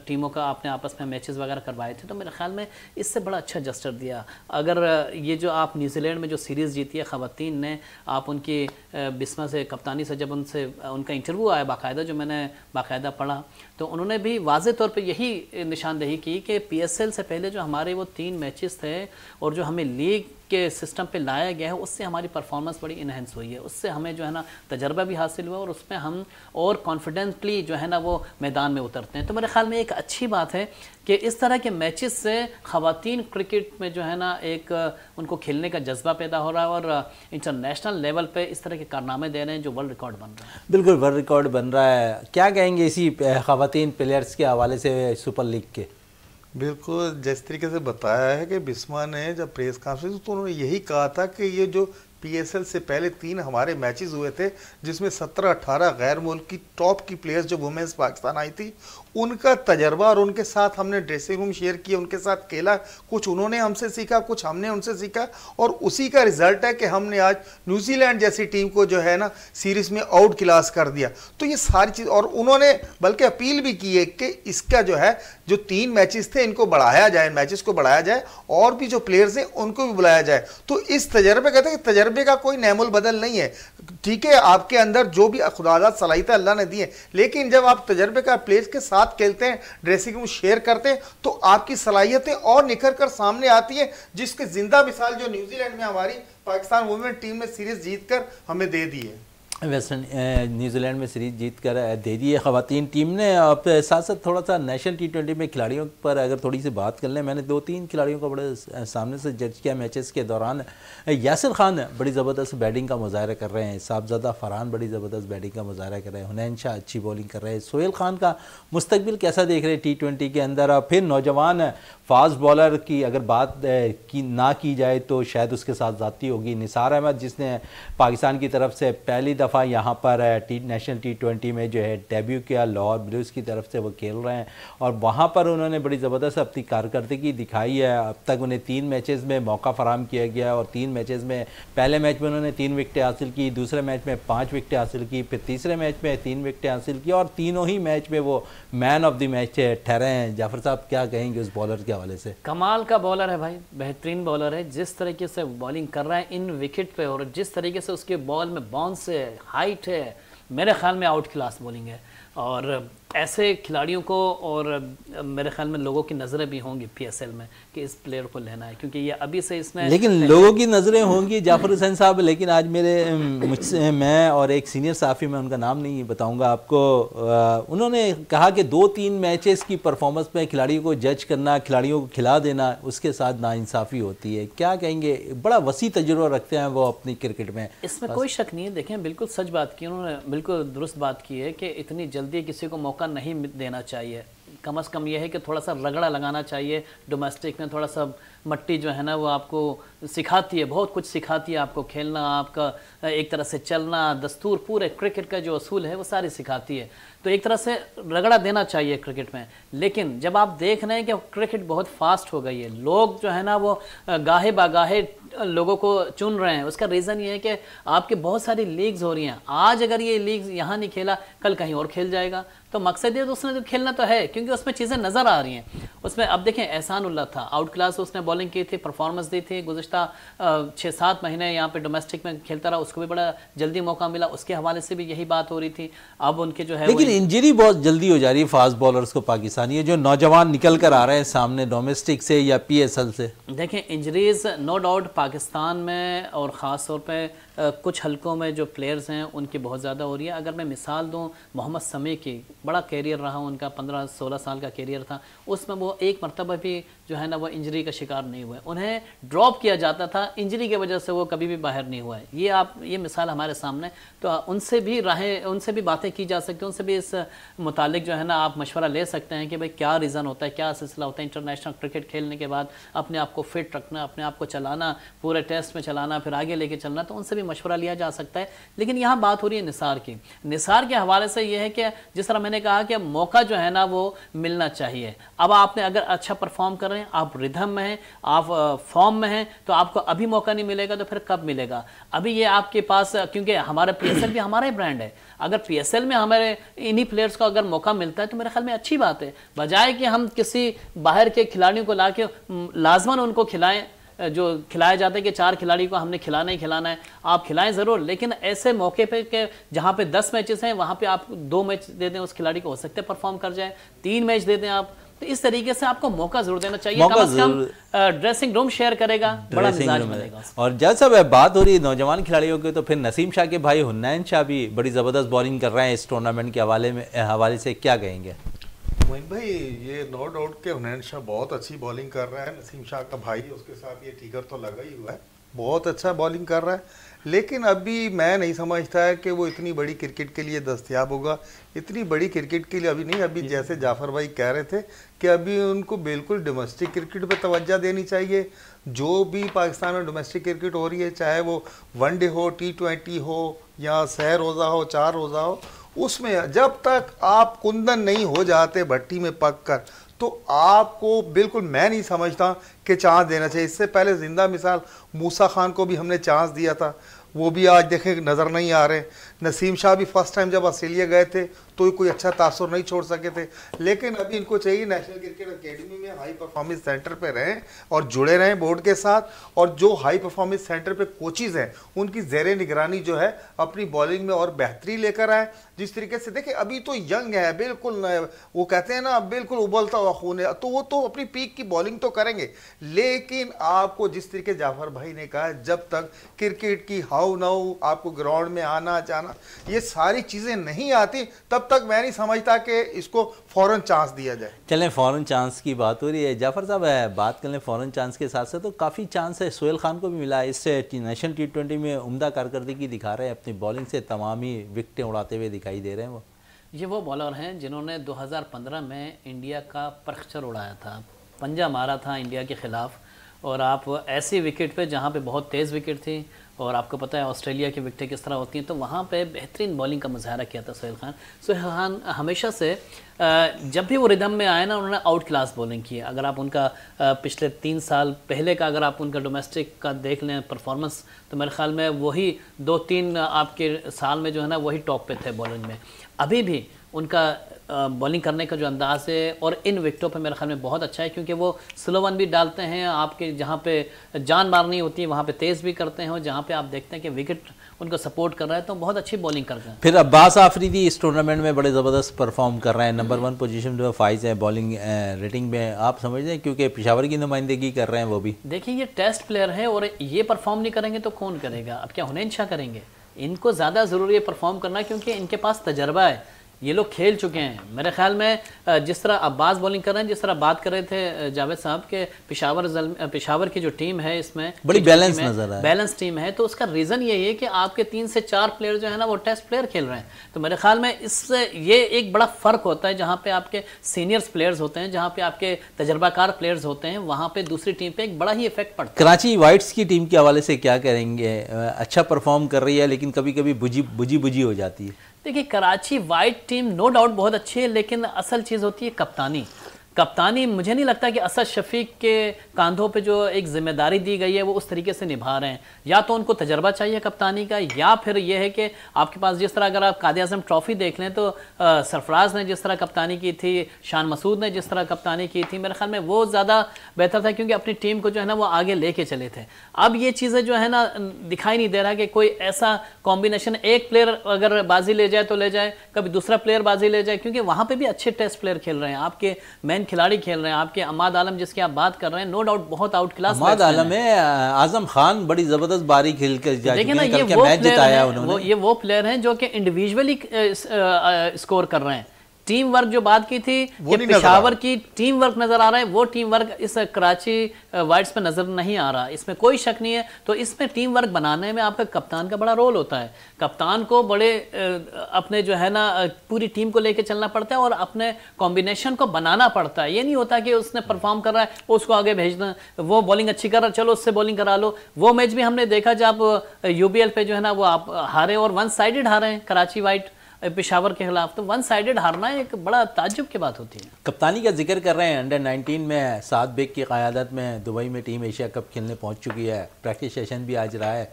टीमों का आपने आपस में मैचेस वगैरह करवाए थे तो मेरे ख्याल में इससे बड़ा अच्छा जस्टर दिया अगर ये जो आप न्यूजीलैंड में जो सीरीज़ जीती है खातन ने आप उनकी बिस्मा से कप्तानी से जब उनसे उनका इंटरव्यू आया बाकायदा जो मैंने बाकायदा पढ़ा तो उन्होंने भी वाज तौर पर यही निशानदेही की कि पी से पहले जो हमारे वो तीन मैचेस थे और जो हमें लीग के सिस्टम पे लाया गया है उससे हमारी परफॉर्मेंस बड़ी इन्हेंस हुई है उससे हमें जो है ना तजर्बा भी हासिल हुआ और उसमें हम और कॉन्फिडेंटली जो है ना वो मैदान में उतरते हैं तो मेरे ख्याल में एक अच्छी बात है कि इस तरह के मैचेस से ख़वान क्रिकेट में जो है ना एक उनको खेलने का जज्बा पैदा हो रहा है और इंटरनेशनल लेवल पर इस तरह के कारनामे दे रहे हैं जो वर्ल्ड रिकॉर्ड बन रहा है बिल्कुल वर्ल्ड रिकॉर्ड बन रहा है क्या कहेंगे इसी खातन प्लेयर्स के हवाले से सुपर लीग के बिल्कुल जिस तरीके से बताया है कि बिस्मा ने जब प्रेस कॉन्फ्रेंस तो उन्होंने यही कहा था कि ये जो पीएसएल से पहले तीन हमारे मैचेस हुए थे जिसमें 17-18 गैर मुल्क की टॉप की प्लेयर्स जो वुमेंस पाकिस्तान आई थी उनका तजर्बा और उनके साथ हमने ड्रेसिंग रूम शेयर किया उनके साथ खेला कुछ उन्होंने हमसे सीखा कुछ हमने उनसे सीखा और उसी का रिजल्ट है कि हमने आज न्यूजीलैंड जैसी टीम को जो है ना सीरीज में आउट क्लास कर दिया तो ये सारी चीज़ और उन्होंने बल्कि अपील भी की है कि इसका जो है जो तीन मैचेस थे इनको बढ़ाया जाए मैचेस को बढ़ाया जाए और भी जो प्लेयर्स हैं उनको भी बुलाया जाए तो इस तजर्बे कहते हैं कि तजर्बे का कोई नैमुल बदल नहीं है ठीक है आपके अंदर जो भी खुदादात सलाहित अल्लाह ने दी है लेकिन जब आप तजर्बे का प्लेयर्स के साथ साथ खेलते हैं ड्रेसिंग रूम शेयर करते हैं तो आपकी सलाहियतें और निखर कर सामने आती है जिसकी जिंदा मिसाल जो न्यूजीलैंड में हमारी पाकिस्तान वुमेन टीम ने सीरीज जीत हमें दे दी है वेस्टर्न न्यूजीलैंड में सीरीज जीत कर दे दी है खातन टीम ने अब साथ साथ थोड़ा सा नेशनल टी ट्वेंटी में खिलाड़ियों पर अगर थोड़ी सी बात कर लें मैंने दो तीन खिलाड़ियों को बड़े सामने से जज किया मैचेस के दौरान यासिर खान बड़ी ज़बरदस्त बैटिंग का मुजाहरा कर रहे हैं साहबजादा फरहान बड़ी ज़बरदस्त बैटिंग का मुजाहरा कर रहे हैं हुनैन शाह अच्छी बॉलिंग कर रहे हैं सोहेल खान का मुस्तबिल कैसा देख रहे हैं टी ट्वेंटी के अंदर और फिर नौजवान फास्ट बॉलर की अगर बात की ना की जाए तो शायद उसके साथ जाती होगी निसार अहमद जिसने पाकिस्तान की तरफ से पहली दफ़ा यहाँ पर टी नेशनल टी ट्वेंटी में जो है डेब्यू किया लाहौर ब्लूज़ की तरफ से वो खेल रहे हैं और वहाँ पर उन्होंने बड़ी ज़बरदस्त अपनी कारकर्दगी दिखाई है अब तक उन्हें तीन मैचेस में मौका फराम किया गया और तीन मैचेस में पहले मैच में उन्होंने तीन विकटें हासिल की दूसरे मैच में पाँच विकटें हासिल की फिर तीसरे मैच में तीन विकटें हासिल की और तीनों ही मैच में वो मैन ऑफ द मैच ठहरे हैं जाफर साहब क्या कहेंगे उस बॉलर के हवाले से कमाल का बॉलर है भाई बेहतरीन बॉलर है जिस तरीके से बॉलिंग कर रहा है इन विकेट पर और जिस तरीके से उसके बॉल में बाउंस है हाइट है मेरे ख्याल में आउट क्लास बॉलिंग है और ऐसे खिलाड़ियों को और मेरे ख्याल में लोगों की नज़रें भी होंगी पीएसएल में कि इस प्लेयर को लेना है क्योंकि ये अभी से इसमें लेकिन लोगों की नज़रें होंगी जाफर हुसैन साहब लेकिन आज मेरे मुझसे मैं और एक सीनियर साफ़ी मैं उनका नाम नहीं बताऊंगा आपको आ, उन्होंने कहा कि दो तीन मैचेस की परफॉर्मेंस में खिलाड़ियों को जज करना खिलाड़ियों को खिला देना उसके साथ नाइंसाफ़ी होती है क्या कहेंगे बड़ा वसी तजुर्बा रखते हैं वो अपनी क्रिकेट में इसमें कोई शक नहीं है देखें बिल्कुल सच बात की उन्होंने बिल्कुल दुरुस्त बात की है कि इतनी जल्दी किसी को मौका मौका नहीं देना चाहिए कम से कम यह है कि थोड़ा सा रगड़ा लगाना चाहिए डोमेस्टिक में थोड़ा सा मट्टी जो है ना वो आपको सिखाती है बहुत कुछ सिखाती है आपको खेलना आपका एक तरह से चलना दस्तूर पूरे क्रिकेट का जो असूल है वो सारी सिखाती है तो एक तरह से रगड़ा देना चाहिए क्रिकेट में लेकिन जब आप देख रहे हैं कि क्रिकेट बहुत फास्ट हो गई है लोग जो है ना वो गाहे बागाहे लोगों को चुन रहे हैं उसका रीज़न ये है कि आपके बहुत सारी लीग्स हो रही हैं आज अगर ये लीग्स यहाँ नहीं खेला कल कहीं और खेल जाएगा तो मकसद ये तो उसने तो खेलना तो है क्योंकि उसमें चीज़ें नज़र आ रही हैं उसमें अब देखें एहसान उल्ला था आउट क्लास उसने बॉलिंग किए थे परफॉर्मेंस दी थी गुजशत छः सात महीने यहाँ पे डोमेस्टिक में खेलता रहा उसको भी बड़ा जल्दी मौका मिला उसके हवाले से भी यही बात हो रही थी अब उनके जो है लेकिन इंजरी बहुत जल्दी हो जा रही है फास्ट बॉलर्स को पाकिस्तानी जो नौजवान निकल कर आ रहे हैं सामने डोमेस्टिक से या पी से देखें इंजरीज नो डाउट पाकिस्तान में और ख़ास तौर पर कुछ हलकों में जो प्लेयर्स हैं उनकी बहुत ज़्यादा हो रही है अगर मैं मिसाल दूँ मोहम्मद समी की बड़ा कैरियर रहा उनका पंद्रह सोलह साल का कैरियर था उसमें वो एक मरतबा भी जो है ना वो इंजरी का शिकार नहीं हुए उन्हें ड्रॉप किया जाता था इंजरी की वजह से वो कभी भी बाहर नहीं हुआ है ये आप ये मिसाल हमारे सामने तो उनसे भी राहें उनसे भी बातें की जा सकती उनसे भी इस मुतालिक जो है ना आप मशवरा ले सकते हैं कि भाई क्या रीज़न होता है क्या सिलसिला होता है इंटरनेशनल क्रिकेट खेलने के बाद अपने आप को फिट रखना अपने आप को चलाना पूरे टेस्ट में चलाना फिर आगे लेके चलना तो उनसे भी भी मशवरा लिया जा सकता है लेकिन यहाँ बात हो रही है निसार की निसार के हवाले से यह है कि जिस तरह मैंने कहा कि मौका जो है ना वो मिलना चाहिए अब आपने अगर अच्छा परफॉर्म कर रहे हैं आप रिधम में हैं आप फॉर्म में हैं तो आपको अभी मौका नहीं मिलेगा तो फिर कब मिलेगा अभी ये आपके पास क्योंकि हमारा पी भी हमारा ही ब्रांड है अगर पी में हमारे इन्हीं प्लेयर्स को अगर मौका मिलता है तो मेरे ख्याल में अच्छी बात है बजाय कि हम किसी बाहर के खिलाड़ियों को ला के लाजमन उनको खिलाएं जो खिलाया जाता है कि चार खिलाड़ी को हमने खिलाना ही खिलाना है आप खिलाएं ज़रूर लेकिन ऐसे मौके पे जहां जहाँ पे दस मैचेस हैं वहाँ पे आप दो मैच दे दें उस खिलाड़ी को हो सकता है परफॉर्म कर जाए तीन मैच दे दें आप तो इस तरीके से आपको मौका जरूर देना चाहिए कम से कम ड्रेसिंग रूम शेयर करेगा बड़ा मिजाज मिलेगा और जैसा साहब बात हो रही है नौजवान खिलाड़ियों की तो फिर नसीम शाह के भाई हुनैन शाह भी बड़ी ज़बरदस्त बॉलिंग कर रहे हैं इस टूर्नामेंट के हवाले में हवाले से क्या कहेंगे मोइन भाई ये नो डाउट के हुनैन शाह बहुत अच्छी बॉलिंग कर रहा है नसीम शाह का भाई उसके साथ ये टीकर तो लगा ही हुआ है बहुत अच्छा बॉलिंग कर रहा है लेकिन अभी मैं नहीं समझता है कि वो इतनी बड़ी क्रिकेट के लिए दस्तियाब होगा इतनी बड़ी क्रिकेट के लिए अभी नहीं अभी जैसे जाफर भाई कह रहे थे कि अभी उनको बिल्कुल डोमेस्टिक क्रिकेट पर तवज्जा देनी चाहिए जो भी पाकिस्तान में डोमेस्टिक क्रिकेट हो रही है चाहे वो वनडे हो टी ट्वेंटी हो या सह रोज़ा हो चार रोज़ा हो उसमें जब तक आप कुंदन नहीं हो जाते भट्टी में पक कर तो आपको बिल्कुल मैं नहीं समझता कि चांस देना चाहिए इससे पहले ज़िंदा मिसाल मूसा खान को भी हमने चांस दिया था वो भी आज देखें नज़र नहीं आ रहे नसीम शाह भी फर्स्ट टाइम जब ऑस्ट्रेलिया गए थे तो कोई अच्छा तासर नहीं छोड़ सके थे लेकिन अभी इनको चाहिए नेशनल क्रिकेट अकेडमी में हाई परफॉर्मेंस सेंटर पे रहें और जुड़े रहें बोर्ड के साथ और जो हाई परफॉर्मेंस सेंटर पे कोचिज हैं उनकी जेर निगरानी जो है अपनी बॉलिंग में और बेहतरी लेकर आए जिस तरीके से देखिए अभी तो यंग है बिल्कुल वो कहते हैं ना बिल्कुल उबलता हुआ खून है तो वो तो अपनी पीक की बॉलिंग तो करेंगे लेकिन आपको जिस तरीके जाफर भाई ने कहा जब तक क्रिकेट की हाउ नाउ आपको ग्राउंड में आना जाना ये सारी चीज़ें नहीं आती तब तब तक मैं नहीं समझता कि इसको फ़ौरन चांस दिया जाए चलें फ़ौरन चांस की बात हो रही है जाफ़र साहब बात कर लें फ़ौरन चांस के साथ साथ तो काफ़ी चांस है सोहेल खान को भी मिला है इससे नेशनल टी ट्वेंटी में उमदा कारकर्दगी दिखा रहे हैं अपनी बॉलिंग से तमाम ही विकटें उड़ाते हुए दिखाई दे रहे हैं वो ये वो बॉलर हैं जिन्होंने दो में इंडिया का प्रक्षर उड़ाया था पंजा मारा था इंडिया के ख़िलाफ़ और आप ऐसी विकेट पे जहाँ पे बहुत तेज़ विकेट थी और आपको पता है ऑस्ट्रेलिया की विकटें किस तरह होती हैं तो वहाँ पे बेहतरीन बॉलिंग का मुजाहरा किया था सोहेल खान सोहेल खान हमेशा से जब भी वो रिदम में आए ना उन्होंने आउट क्लास बॉलिंग की अगर आप उनका पिछले तीन साल पहले का अगर आप उनका डोमेस्टिक का देख लें परफॉर्मेंस तो मेरे ख्याल में वही दो तीन आपके साल में जो है ना वही टॉप पे थे बॉलिंग में अभी भी उनका बॉलिंग करने का जो अंदाज़ है और इन विकटों पर मेरे ख्याल में बहुत अच्छा है क्योंकि वो स्लो वन भी डालते हैं आपके जहाँ पे जान मारनी होती है वहाँ पे तेज़ भी करते हैं और जहाँ पे आप देखते हैं कि विकेट उनको सपोर्ट कर रहा है तो बहुत अच्छी बॉलिंग करते हैं फिर अब्बास आफरीदी इस टूर्नामेंट में बड़े ज़बरदस्त परफॉर्म कर रहे हैं नंबर वन पोजिशन जो फाइज है बॉलिंग रेटिंग में आप समझ रहे क्योंकि पिशावर की नुमाइंदगी कर रहे हैं वो भी देखिए ये टेस्ट प्लेयर है और ये परफॉर्म नहीं करेंगे तो कौन करेगा अब क्या हुनैन शाह करेंगे इनको ज़्यादा ज़रूरी है परफॉर्म करना क्योंकि इनके पास तजर्बा है ये लोग खेल चुके हैं मेरे ख्याल में जिस तरह अब्बास बॉलिंग कर रहे हैं जिस तरह बात कर रहे थे जावेद साहब के पिशावर पिशावर की जो टीम है इसमें बड़ी बैलेंस नजर है बैलेंस टीम है तो उसका रीज़न यही है कि आपके तीन से चार प्लेयर जो है ना वो टेस्ट प्लेयर खेल रहे हैं तो मेरे ख्याल में इससे ये एक बड़ा फ़र्क होता है जहाँ पे आपके सीनियर्स प्लेयर्स होते हैं जहाँ पे आपके तजर्बाकार प्लेयर्स होते हैं वहाँ पे दूसरी टीम पे एक बड़ा ही इफेक्ट पड़ता है कराची वाइट्स की टीम के हवाले से क्या करेंगे अच्छा परफॉर्म कर रही है लेकिन कभी कभी बुझी बुझी बुझी हो जाती है देखिए Karachi white team no doubt बहुत अच्छी है लेकिन असल चीज़ होती है कप्तानी कप्तानी मुझे नहीं लगता कि असद शफीक के कंधों पे जो एक जिम्मेदारी दी गई है वो उस तरीके से निभा रहे हैं या तो उनको तजर्बा चाहिए कप्तानी का या फिर यह है कि आपके पास जिस तरह अगर आप काद अजम ट्रॉफ़ी देख लें तो सरफराज ने जिस तरह कप्तानी की थी शान मसूद ने जिस तरह कप्तानी की थी मेरे ख्याल में वो ज़्यादा बेहतर था क्योंकि अपनी टीम को जो है ना वो आगे ले चले थे अब ये चीज़ें जो है ना दिखाई नहीं दे रहा कि कोई ऐसा कॉम्बिनेशन एक प्लेयर अगर बाजी ले जाए तो ले जाए कभी दूसरा प्लेयर बाजी ले जाए क्योंकि वहाँ पर भी अच्छे टेस्ट प्लेयर खेल रहे हैं आपके मैन बेहतरीन खिलाड़ी खेल रहे हैं आपके अमाद आलम जिसकी आप बात कर रहे हैं नो डाउट बहुत आउट क्लास अमाद आलम है आजम खान बड़ी जबरदस्त बारी खेल कर देखिए ना ये वो प्लेयर है जो कि इंडिविजुअली स्कोर कर रहे हैं टीम वर्क जो बात की थी वो कि पिशावर की टीम वर्क नजर आ रहा है वो टीम वर्क इस कराची वाइट्स पे नजर नहीं आ रहा इसमें कोई शक नहीं है तो इसमें टीम वर्क बनाने में आपका कप्तान का बड़ा रोल होता है कप्तान को बड़े अपने जो है ना पूरी टीम को लेकर चलना पड़ता है और अपने कॉम्बिनेशन को बनाना पड़ता है ये नहीं होता कि उसने परफॉर्म कर रहा है उसको आगे भेजना वो बॉलिंग अच्छी कर रहा है चलो उससे बॉलिंग करा लो वो मैच भी हमने देखा जब यूबीएल पे जो है ना वो आप हारे और वन साइडेड हारे हैं कराची वाइट पेशावर के खिलाफ तो वन साइडेड हारना एक बड़ा ताजुब की बात होती है कप्तानी का जिक्र कर रहे हैं अंडर 19 में सात बेग की क़्यादत में दुबई में टीम एशिया कप खेलने पहुंच चुकी है प्रैक्टिस सेशन भी आज रहा है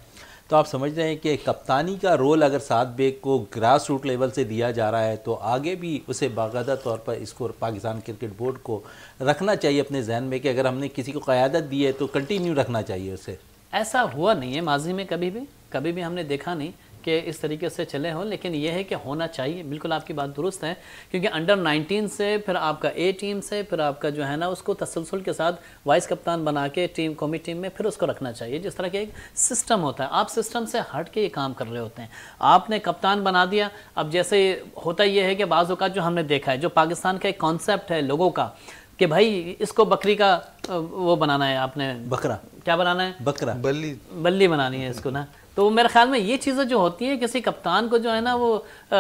तो आप समझ रहे हैं कि कप्तानी का रोल अगर सात बेग को ग्रास रूट लेवल से दिया जा रहा है तो आगे भी उसे बाकायदा तौर पर इसको पाकिस्तान क्रिकेट बोर्ड को रखना चाहिए अपने जहन में कि अगर हमने किसी को क़्यादत दी है तो कंटिन्यू रखना चाहिए उसे ऐसा हुआ नहीं है माजी में कभी भी कभी भी हमने देखा नहीं कि इस तरीके से चले हों लेकिन यह है कि होना चाहिए बिल्कुल आपकी बात दुरुस्त है क्योंकि अंडर 19 से फिर आपका ए टीम से फिर आपका जो है ना उसको तसलसल के साथ वाइस कप्तान बना के टीम कौमी टीम में फिर उसको रखना चाहिए जिस तरह के एक सिस्टम होता है आप सिस्टम से हट के ये काम कर रहे होते हैं आपने कप्तान बना दिया अब जैसे होता यह है कि बाज़ात जो हमने देखा है जो पाकिस्तान का एक कॉन्सेप्ट है लोगों का कि भाई इसको बकरी का वो बनाना है आपने बकरा क्या बनाना है बकरा बल्ली बल्ली बनानी है इसको ना तो मेरे ख्याल में ये चीज़ें जो होती हैं किसी कप्तान को जो है ना वो आ,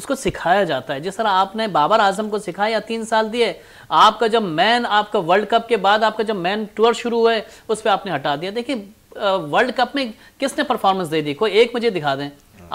उसको सिखाया जाता है जिस तरह आपने बाबर आजम को सिखाया या तीन साल दिए आपका जब मैन आपका वर्ल्ड कप के बाद आपका जब मैन टूर शुरू हुए उस पर आपने हटा दिया देखिए वर्ल्ड कप में किसने परफॉर्मेंस दे दी कोई एक मुझे दिखा दें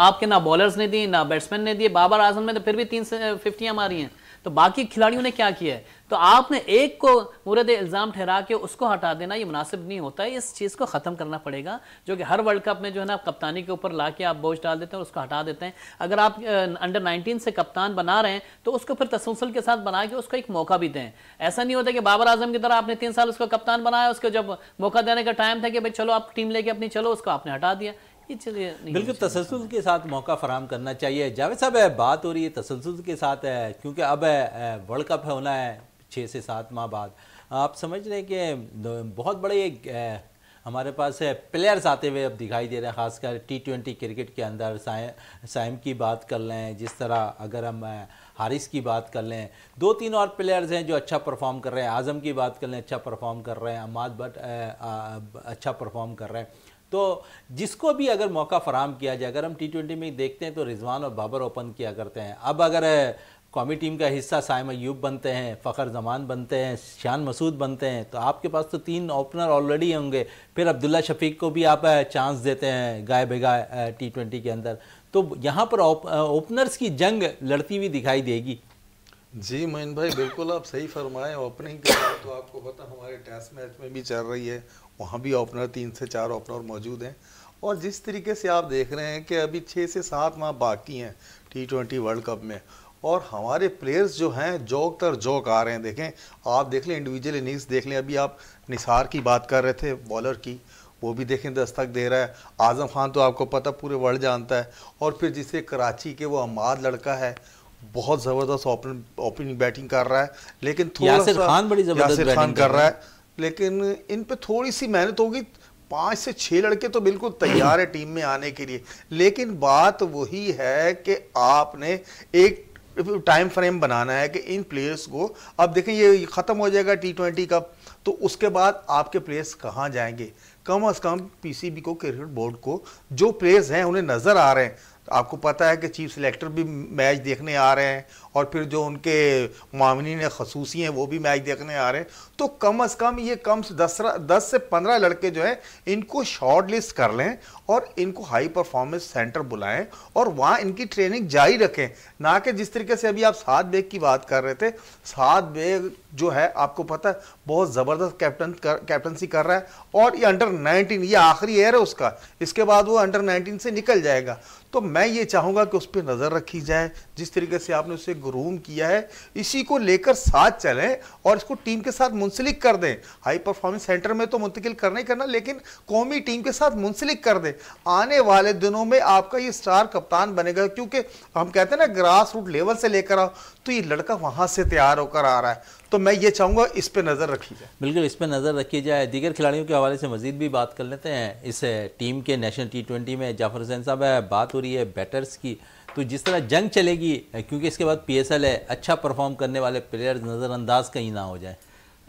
आपके ना बॉलर्स ने दी ना बैट्समैन ने दिए बाबर आजम ने तो फिर भी तीन फिफ्टियाँ मारी हैं तो बाकी खिलाड़ियों ने क्या किया है तो आपने एक को मुरद इल्ज़ाम ठहरा के उसको हटा देना ये मुनासिब नहीं होता है इस चीज़ को ख़त्म करना पड़ेगा जो कि हर वर्ल्ड कप में जो है ना आप कप्तानी के ऊपर ला के आप बोझ डाल देते हैं और उसको हटा देते हैं अगर आप अंडर नाइनटीन से कप्तान बना रहे हैं तो उसको फिर तसलसल के साथ बना के उसको एक मौका भी दें ऐसा नहीं होता कि बाबर आजम की तरह आपने तीन साल उसको कप्तान बनाया उसको जब मौका देने का टाइम था कि भाई चलो आप टीम लेके अपनी चलो उसको आपने हटा दिया चलिए बिल्कुल तसलसल के साथ मौका फराम करना चाहिए जावेद साहब बात हो रही है तसलसल के साथ है क्योंकि अब वर्ल्ड कप होना है छः से सात माह बाद आप समझ रहे हैं कि बहुत बड़े हमारे पास है प्लेयर्स आते हुए अब दिखाई दे रहे हैं खासकर टी ट्वेंटी क्रिकेट के अंदर साइम साइम की बात कर लें जिस तरह अगर हम हारिस की बात कर लें दो तीन और प्लेयर्स हैं जो अच्छा परफॉर्म कर रहे हैं आज़म की बात कर लें अच्छा परफॉर्म कर रहे हैं अमाद भट्ट अच्छा परफॉर्म कर रहे हैं तो जिसको भी अगर मौका फराम किया जाए अगर हम टी ट्वेंटी में देखते हैं तो रिजवान और बाबर ओपन किया करते हैं अब अगर कौमी टीम का हिस्सा साइम अयूब बनते हैं फ़खर जमान बनते हैं शान मसूद बनते हैं तो आपके पास तो तीन ओपनर ऑलरेडी होंगे फिर अब्दुल्ला शफीक को भी आप चांस देते हैं गाय बेगाय टी ट्वेंटी के अंदर तो यहाँ पर ओपनर्स की जंग लड़ती हुई दिखाई देगी जी मोइन भाई बिल्कुल आप सही फरमाएं ओपनिंग तो आपको पता हमारे टेस्ट मैच में भी चल रही है वहाँ भी ओपनर तीन से चार ओपनर मौजूद हैं और जिस तरीके से आप देख रहे हैं कि अभी छः से सात माह बाकी हैं टी ट्वेंटी वर्ल्ड कप में और हमारे प्लेयर्स जो हैं जौक तर जौक आ रहे हैं देखें आप देख लें इंडिविजुअल इनिंग्स देख लें अभी आप निसार की बात कर रहे थे बॉलर की वो भी देखें दस्तक दे रहा है आज़म खान तो आपको पता पूरे वर्ल्ड जानता है और फिर जिसे कराची के वो अमाद लड़का है बहुत ज़बरदस्त ओपनिंग बैटिंग कर रहा है लेकिन थोड़ा सा खान बड़ी जबरदस्त खान कर रहा है लेकिन इन पे थोड़ी सी मेहनत होगी पाँच से छः लड़के तो बिल्कुल तैयार है टीम में आने के लिए लेकिन बात वही है कि आपने एक टाइम फ्रेम बनाना है कि इन प्लेयर्स को अब देखें ये ख़त्म हो जाएगा टी ट्वेंटी कप तो उसके बाद आपके प्लेयर्स कहाँ जाएंगे कम अज़ कम पीसीबी को क्रिकेट बोर्ड को जो प्लेयर्स हैं उन्हें नज़र आ रहे हैं आपको पता है कि चीफ सेलेक्टर भी मैच देखने आ रहे हैं और फिर जो उनके मामिन खसूसी हैं वो भी मैच देखने आ रहे हैं तो कम अज़ कम ये कम से दस दस से पंद्रह लड़के जो हैं इनको शॉर्ट लिस्ट कर लें और इनको हाई परफॉर्मेंस सेंटर बुलाएं और वहाँ इनकी ट्रेनिंग जारी रखें ना कि जिस तरीके से अभी आप सात बेग की बात कर रहे थे सात बेग जो है आपको पता है बहुत ज़बरदस्त कैप्टन कर कैप्टनसी कर रहा है और ये अंडर नाइनटीन ये आखिरी एयर है उसका इसके बाद वो अंडर नाइनटीन से निकल जाएगा तो मैं ये चाहूँगा कि उस पर नज़र रखी जाए जिस तरीके से आपने उसे ग्रूम किया है इसी को लेकर साथ चलें और इसको टीम के साथ मुंसलिक कर दें हाई परफॉर्मेंस सेंटर में तो मुंतकिल करना ही करना लेकिन कौमी टीम के साथ मुंसलिक कर दें आने वाले दिनों में आपका ये स्टार कप्तान बनेगा क्योंकि हम कहते हैं ना ग्रास रूट लेवल से लेकर आओ तो ये लड़का वहाँ से तैयार होकर आ रहा है तो मैं ये चाहूँगा इस पर नज़र रखी जाए बिल्कुल इस पर नज़र रखी जाए दीगर खिलाड़ियों के हवाले से मजीद भी बात कर लेते हैं इस टीम के नेशनल टी ट्वेंटी में जाफर हुसैन साहब है बात हो रही है बैटर्स की तो जिस तरह जंग चलेगी क्योंकि इसके बाद पी एस एल है अच्छा परफॉर्म करने वाले प्लेयर्स नज़रअंदाज कहीं ना हो जाए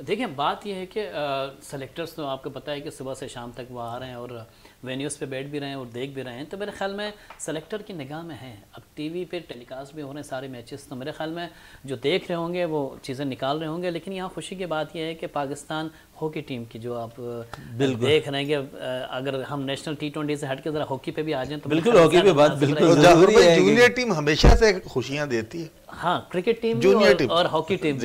देखिए बात यह है कि सेलेक्टर्स तो आपको पता है कि सुबह से शाम तक वो आ रहे हैं और वेन्यूज़ पे बैठ भी रहे हैं और देख भी रहे हैं तो मेरे ख्याल में सेलेक्टर की निगाह में है अब टीवी पे टेलीकास्ट भी हो रहे हैं सारे मैचेस तो मेरे ख्याल में जो देख रहे होंगे वो चीज़ें निकाल रहे होंगे लेकिन यहाँ खुशी की बात यह है कि पाकिस्तान हॉकी टीम की जो आप देख रहे हैं कि अगर हम नेशनल टी ट्वेंटी से हट के ज़रा हॉकी पे भी आ जाए तो बिल्कुल हॉकी पे बात बिल्कुल जूनियर टीम हमेशा से खुशियाँ देती है हाँ क्रिकेट टीम जूनियर टीम और हॉकी टीम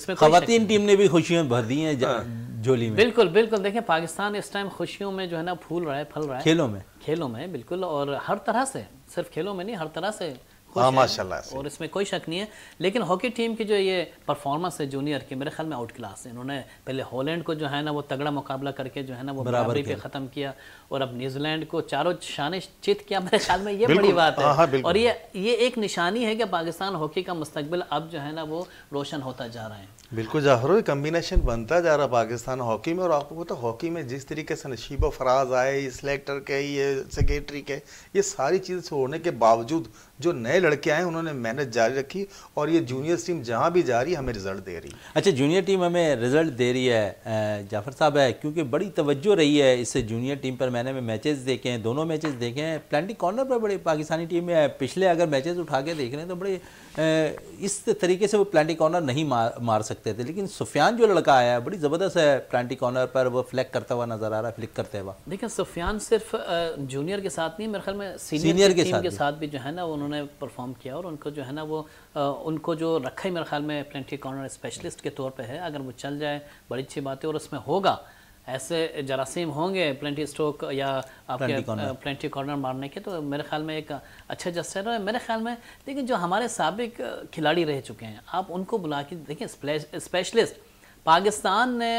इसमें खातन टीम ने भी खुशियाँ भर दी हैं हाँ। झोली में बिल्कुल बिल्कुल देखें पाकिस्तान इस टाइम खुशियों में जो है ना फूल रहा है फल रहा है खेलों में खेलों में बिल्कुल और हर तरह से सिर्फ खेलों में नहीं हर तरह से हाँ, माशाल्लाह और इसमें कोई शक नहीं है लेकिन हॉकी टीम की जो ये परफॉर्मेंस है जूनियर की मेरे ख्याल में आउट क्लास है इन्होंने पहले हॉलैंड को जो है ना वो तगड़ा मुकाबला करके जो है ना वो बराबरी पे ख़त्म किया और अब न्यूजीलैंड को चारों शान चित किया मेरे ख्याल में ये बड़ी बात है हाँ, हाँ, और ये ये एक निशानी है कि पाकिस्तान हॉकी का मुस्तबिल अब जो है ना वो रोशन होता जा रहा है बिल्कुल है कम्बिनेशन बनता जा रहा पाकिस्तान हॉकी में और आपको तो हॉकी में जिस तरीके से नशीब फराज आए ये सिलेक्टर के ये सेक्रेटरी के ये सारी चीज़ छोड़ने के बावजूद जो नए लड़के आए उन्होंने मेहनत जारी रखी और ये जूनियर टीम जहाँ भी जा रही है हमें रिजल्ट अच्छा, दे रही है अच्छा जूनियर टीम हमें रिजल्ट दे रही है जाफर साहब है क्योंकि बड़ी तवज्जो रही है इस जूनियर टीम पर मैंने मैचेस देखे हैं दोनों मैचेस देखे हैं प्लान्टिक कॉर्नर पर बड़े पाकिस्तानी टीम में पिछले अगर मैचेस उठा के देख रहे हैं तो बड़े इस तरीके से वो प्लान्टिक कॉर्नर नहीं मार मार सकते थे लेकिन सुफियान जो लड़का आया है बड़ी ज़बरदस्त है प्लान्टिक कॉर्नर पर वो फ्लैक करता हुआ नज़र आ रहा है फ्लिक करते हुआ देखिए सुफियान सिर्फ जूनियर के साथ नहीं मेरे ख्याल में सीनियर के साथ भी जो है ना उन्होंने उन्होंने परफॉर्म किया और उनको जो है ना वो आ, उनको जो रखा ही मेरे ख्याल में प्लेंटी कॉर्नर स्पेशलिस्ट के तौर पे है अगर वो चल जाए बड़ी अच्छी बात है और उसमें होगा ऐसे जरासीम होंगे प्लेंटी स्ट्रोक या आपके प्लेंटी कॉर्नर मारने के तो मेरे ख्याल में एक अच्छा जस्टर है मेरे ख्याल में लेकिन जो हमारे सबक खिलाड़ी रह चुके हैं आप उनको बुला के देखिए स्पेशलिस्ट पाकिस्तान ने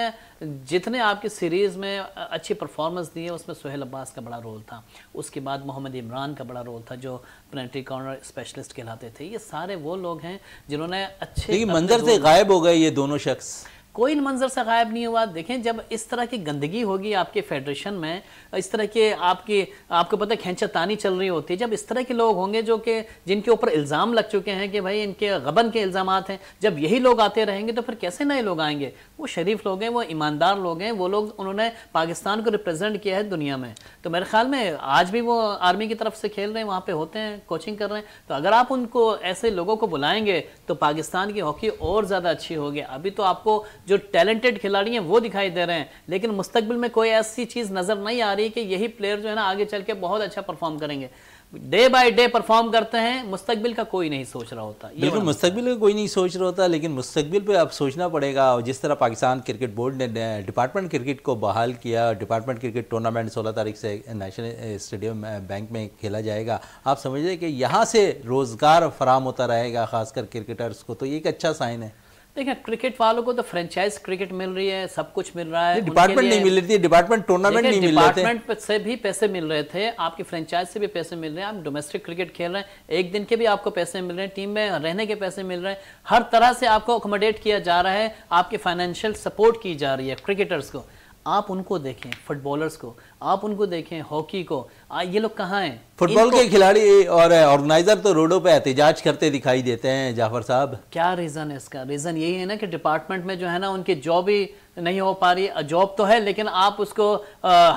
जितने आपकी सीरीज़ में अच्छी परफॉर्मेंस दी है उसमें सुहेल अब्बास का बड़ा रोल था उसके बाद मोहम्मद इमरान का बड़ा रोल था जो पेनल्टी कॉर्नर स्पेशलिस्ट कहलाते थे ये सारे वो लोग हैं जिन्होंने अच्छे मंजर से गायब हो गए ये दोनों शख्स कोई इन मंजर से गायब नहीं हुआ देखें जब इस तरह की गंदगी होगी आपके फेडरेशन में इस तरह के आपके आपको पता है खेचतानी चल रही होती है जब इस तरह के लोग होंगे जो कि जिनके ऊपर इल्ज़ाम लग चुके हैं कि भाई इनके गबन के इल्ज़ाम हैं जब यही लोग आते रहेंगे तो फिर कैसे नए लोग आएंगे वो शरीफ लोग हैं वो ईमानदार लोग हैं वो लोग उन्होंने पाकिस्तान को रिप्रजेंट किया है दुनिया में तो मेरे ख्याल में आज भी वो आर्मी की तरफ से खेल रहे हैं वहाँ पर होते हैं कोचिंग कर रहे हैं तो अगर आप उनको ऐसे लोगों को बुलाएंगे तो पाकिस्तान की हॉकी और ज़्यादा अच्छी होगी अभी तो आपको जो टैलेंटेड खिलाड़ी हैं वो दिखाई दे रहे हैं लेकिन मुस्तबिल में कोई ऐसी चीज़ नज़र नहीं आ रही कि यही प्लेयर जो है ना आगे चल के बहुत अच्छा परफॉर्म करेंगे डे बाय डे परफॉर्म करते हैं मुस्तबिल का कोई नहीं सोच रहा होता बिल्कुल मुस्तबिल का कोई नहीं सोच रहा होता लेकिन मुस्तबिल पे अब सोचना पड़ेगा और जिस तरह पाकिस्तान क्रिकेट बोर्ड ने डिपार्टमेंट क्रिकेट को बहाल किया डिपार्टमेंट क्रिकेट टूर्नामेंट 16 तारीख से नेशनल स्टेडियम बैंक में खेला जाएगा आप समझ रहे कि यहाँ से रोज़गार फराम होता रहेगा खासकर क्रिकेटर्स को तो ये एक अच्छा साइन है देखिए क्रिकेट वालों को तो फ्रेंचाइज क्रिकेट मिल रही है सब कुछ मिल रहा है डिपार्टमेंट नहीं मिल रही थी डिपार्टमेंट टूर्नामेंट नहीं मिल रहे डिपार्टमेंट से भी पैसे मिल रहे थे आपकी फ्रेंचाइज से भी पैसे मिल रहे हैं आप डोमेस्टिक क्रिकेट खेल रहे हैं एक दिन के भी आपको पैसे मिल रहे हैं टीम में रहने के पैसे मिल रहे हैं हर तरह से आपको अकोमोडेट किया जा रहा है आपकी फाइनेंशियल सपोर्ट की जा रही है क्रिकेटर्स को आप उनको देखें फुटबॉलर्स को आप उनको देखें हॉकी को आ, ये लोग कहाँ हैं फुटबॉल के खिलाड़ी और ऑर्गेनाइजर तो रोडों पे एहतजाज करते दिखाई देते हैं जाफर साहब क्या रीज़न है इसका रीज़न यही है ना कि डिपार्टमेंट में जो है ना उनकी जॉब ही नहीं हो पा रही जॉब तो है लेकिन आप उसको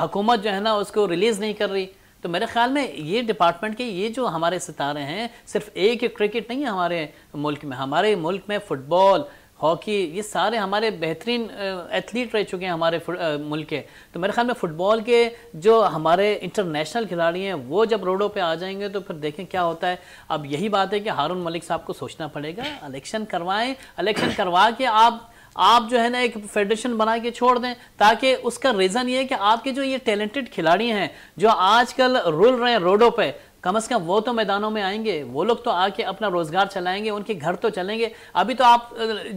हुकूमत जो है ना उसको रिलीज़ नहीं कर रही तो मेरे ख्याल में ये डिपार्टमेंट के ये जो हमारे सितारे हैं सिर्फ एक क्रिकेट नहीं है हमारे मुल्क में हमारे मुल्क में फ़ुटबॉल हॉकी ये सारे हमारे बेहतरीन एथलीट रह चुके हैं हमारे मुल्क के तो मेरे ख्याल में फ़ुटबॉल के जो हमारे इंटरनेशनल खिलाड़ी हैं वो जब रोडों पे आ जाएंगे तो फिर देखें क्या होता है अब यही बात है कि हारून मलिक साहब को सोचना पड़ेगा इलेक्शन करवाएं इलेक्शन करवा के आप आप जो है ना एक फेडरेशन बना के छोड़ दें ताकि उसका रीज़न ये है कि आपके जो ये टैलेंटेड खिलाड़ी हैं जो आजकल रुल रहे हैं रोडों पे कम से कम वो तो मैदानों में आएंगे वो लोग तो आके अपना रोजगार चलाएंगे उनके घर तो चलेंगे अभी तो आप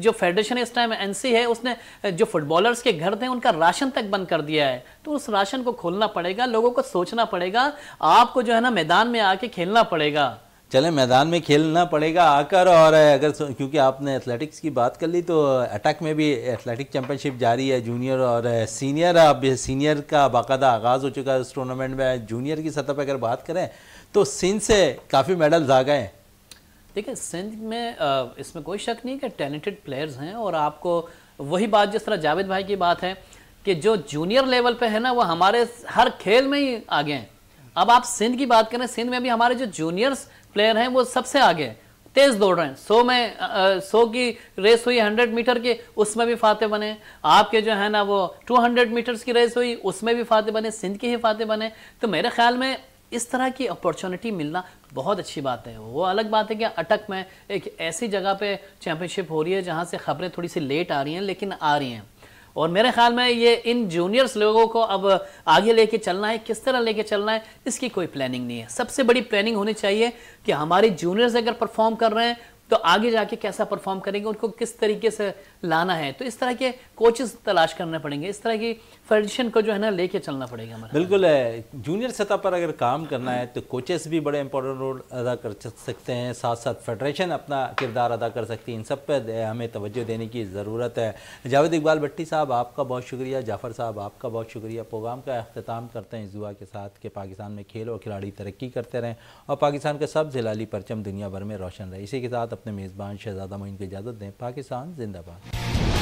जो फेडरेशन इस टाइम एनसी है उसने जो फुटबॉलर्स के घर थे उनका राशन तक बंद कर दिया है तो उस राशन को खोलना पड़ेगा लोगों को सोचना पड़ेगा आपको जो है ना मैदान में आके खेलना पड़ेगा चले मैदान में खेलना पड़ेगा आकर और अगर क्योंकि आपने एथलेटिक्स की बात कर ली तो अटैक में भी एथलेटिक चैंपियनशिप जारी है जूनियर और सीनियर अब सीनियर का बाकायदा आगाज़ हो चुका है उस टूर्नामेंट में जूनियर की सतह पर अगर बात करें तो सिंध से काफ़ी मेडल्स आ गए देखिए सिंध में इसमें कोई शक नहीं कि टैलेंटेड प्लेयर्स हैं और आपको वही बात जिस तरह जावेद भाई की बात है कि जो जूनियर लेवल पे है ना वो हमारे हर खेल में ही आगे हैं अब आप सिंध की बात करें सिंध में भी हमारे जो जूनियर्स प्लेयर हैं वो सबसे आगे हैं तेज़ दौड़ रहे हैं सो में आ, सो की रेस हुई हंड्रेड मीटर की उसमें भी फाते बने आपके जो है ना वो टू हंड्रेड मीटर्स की रेस हुई उसमें भी फाते बने सिंध की ही फाते बने तो मेरे ख्याल में इस तरह की अपॉर्चुनिटी मिलना बहुत अच्छी बात है वो अलग बात है कि अटक में एक ऐसी जगह पे चैंपियनशिप हो रही है जहाँ से खबरें थोड़ी सी लेट आ रही हैं लेकिन आ रही हैं और मेरे ख्याल में ये इन जूनियर्स लोगों को अब आगे लेके चलना है किस तरह लेके चलना है इसकी कोई प्लानिंग नहीं है सबसे बड़ी प्लानिंग होनी चाहिए कि हमारे जूनियर्स अगर परफॉर्म कर रहे हैं तो आगे जाके कैसा परफॉर्म करेंगे उनको किस तरीके से लाना है तो इस तरह के कोचेस तलाश करने पड़ेंगे इस तरह की फेडरेशन को जो है ना लेके चलना पड़ेगा हमारा बिल्कुल है जूनियर सतह पर अगर काम करना है तो कोचेस भी बड़े इंपॉर्टेंट रोल अदा कर सकते हैं साथ साथ फेडरेशन अपना किरदार अदा कर सकती है इन सब पर हमें तवज्जो देने की ज़रूरत है जावेद इकबाल भट्टी साहब आपका बहुत शुक्रिया जाफ़र साहब आपका बहुत शुक्रिया प्रोग्राम का अख्ताम करते हैं इस दुआ के साथ कि पाकिस्तान में खेल और खिलाड़ी तरक्की करते रहें और पाकिस्तान का सब जिलाली परचम दुनिया भर में रोशन रहे इसी के साथ अपने मेज़बान शहजादा मोइन को इजाज़त दें पाकिस्तान जिंदाबाद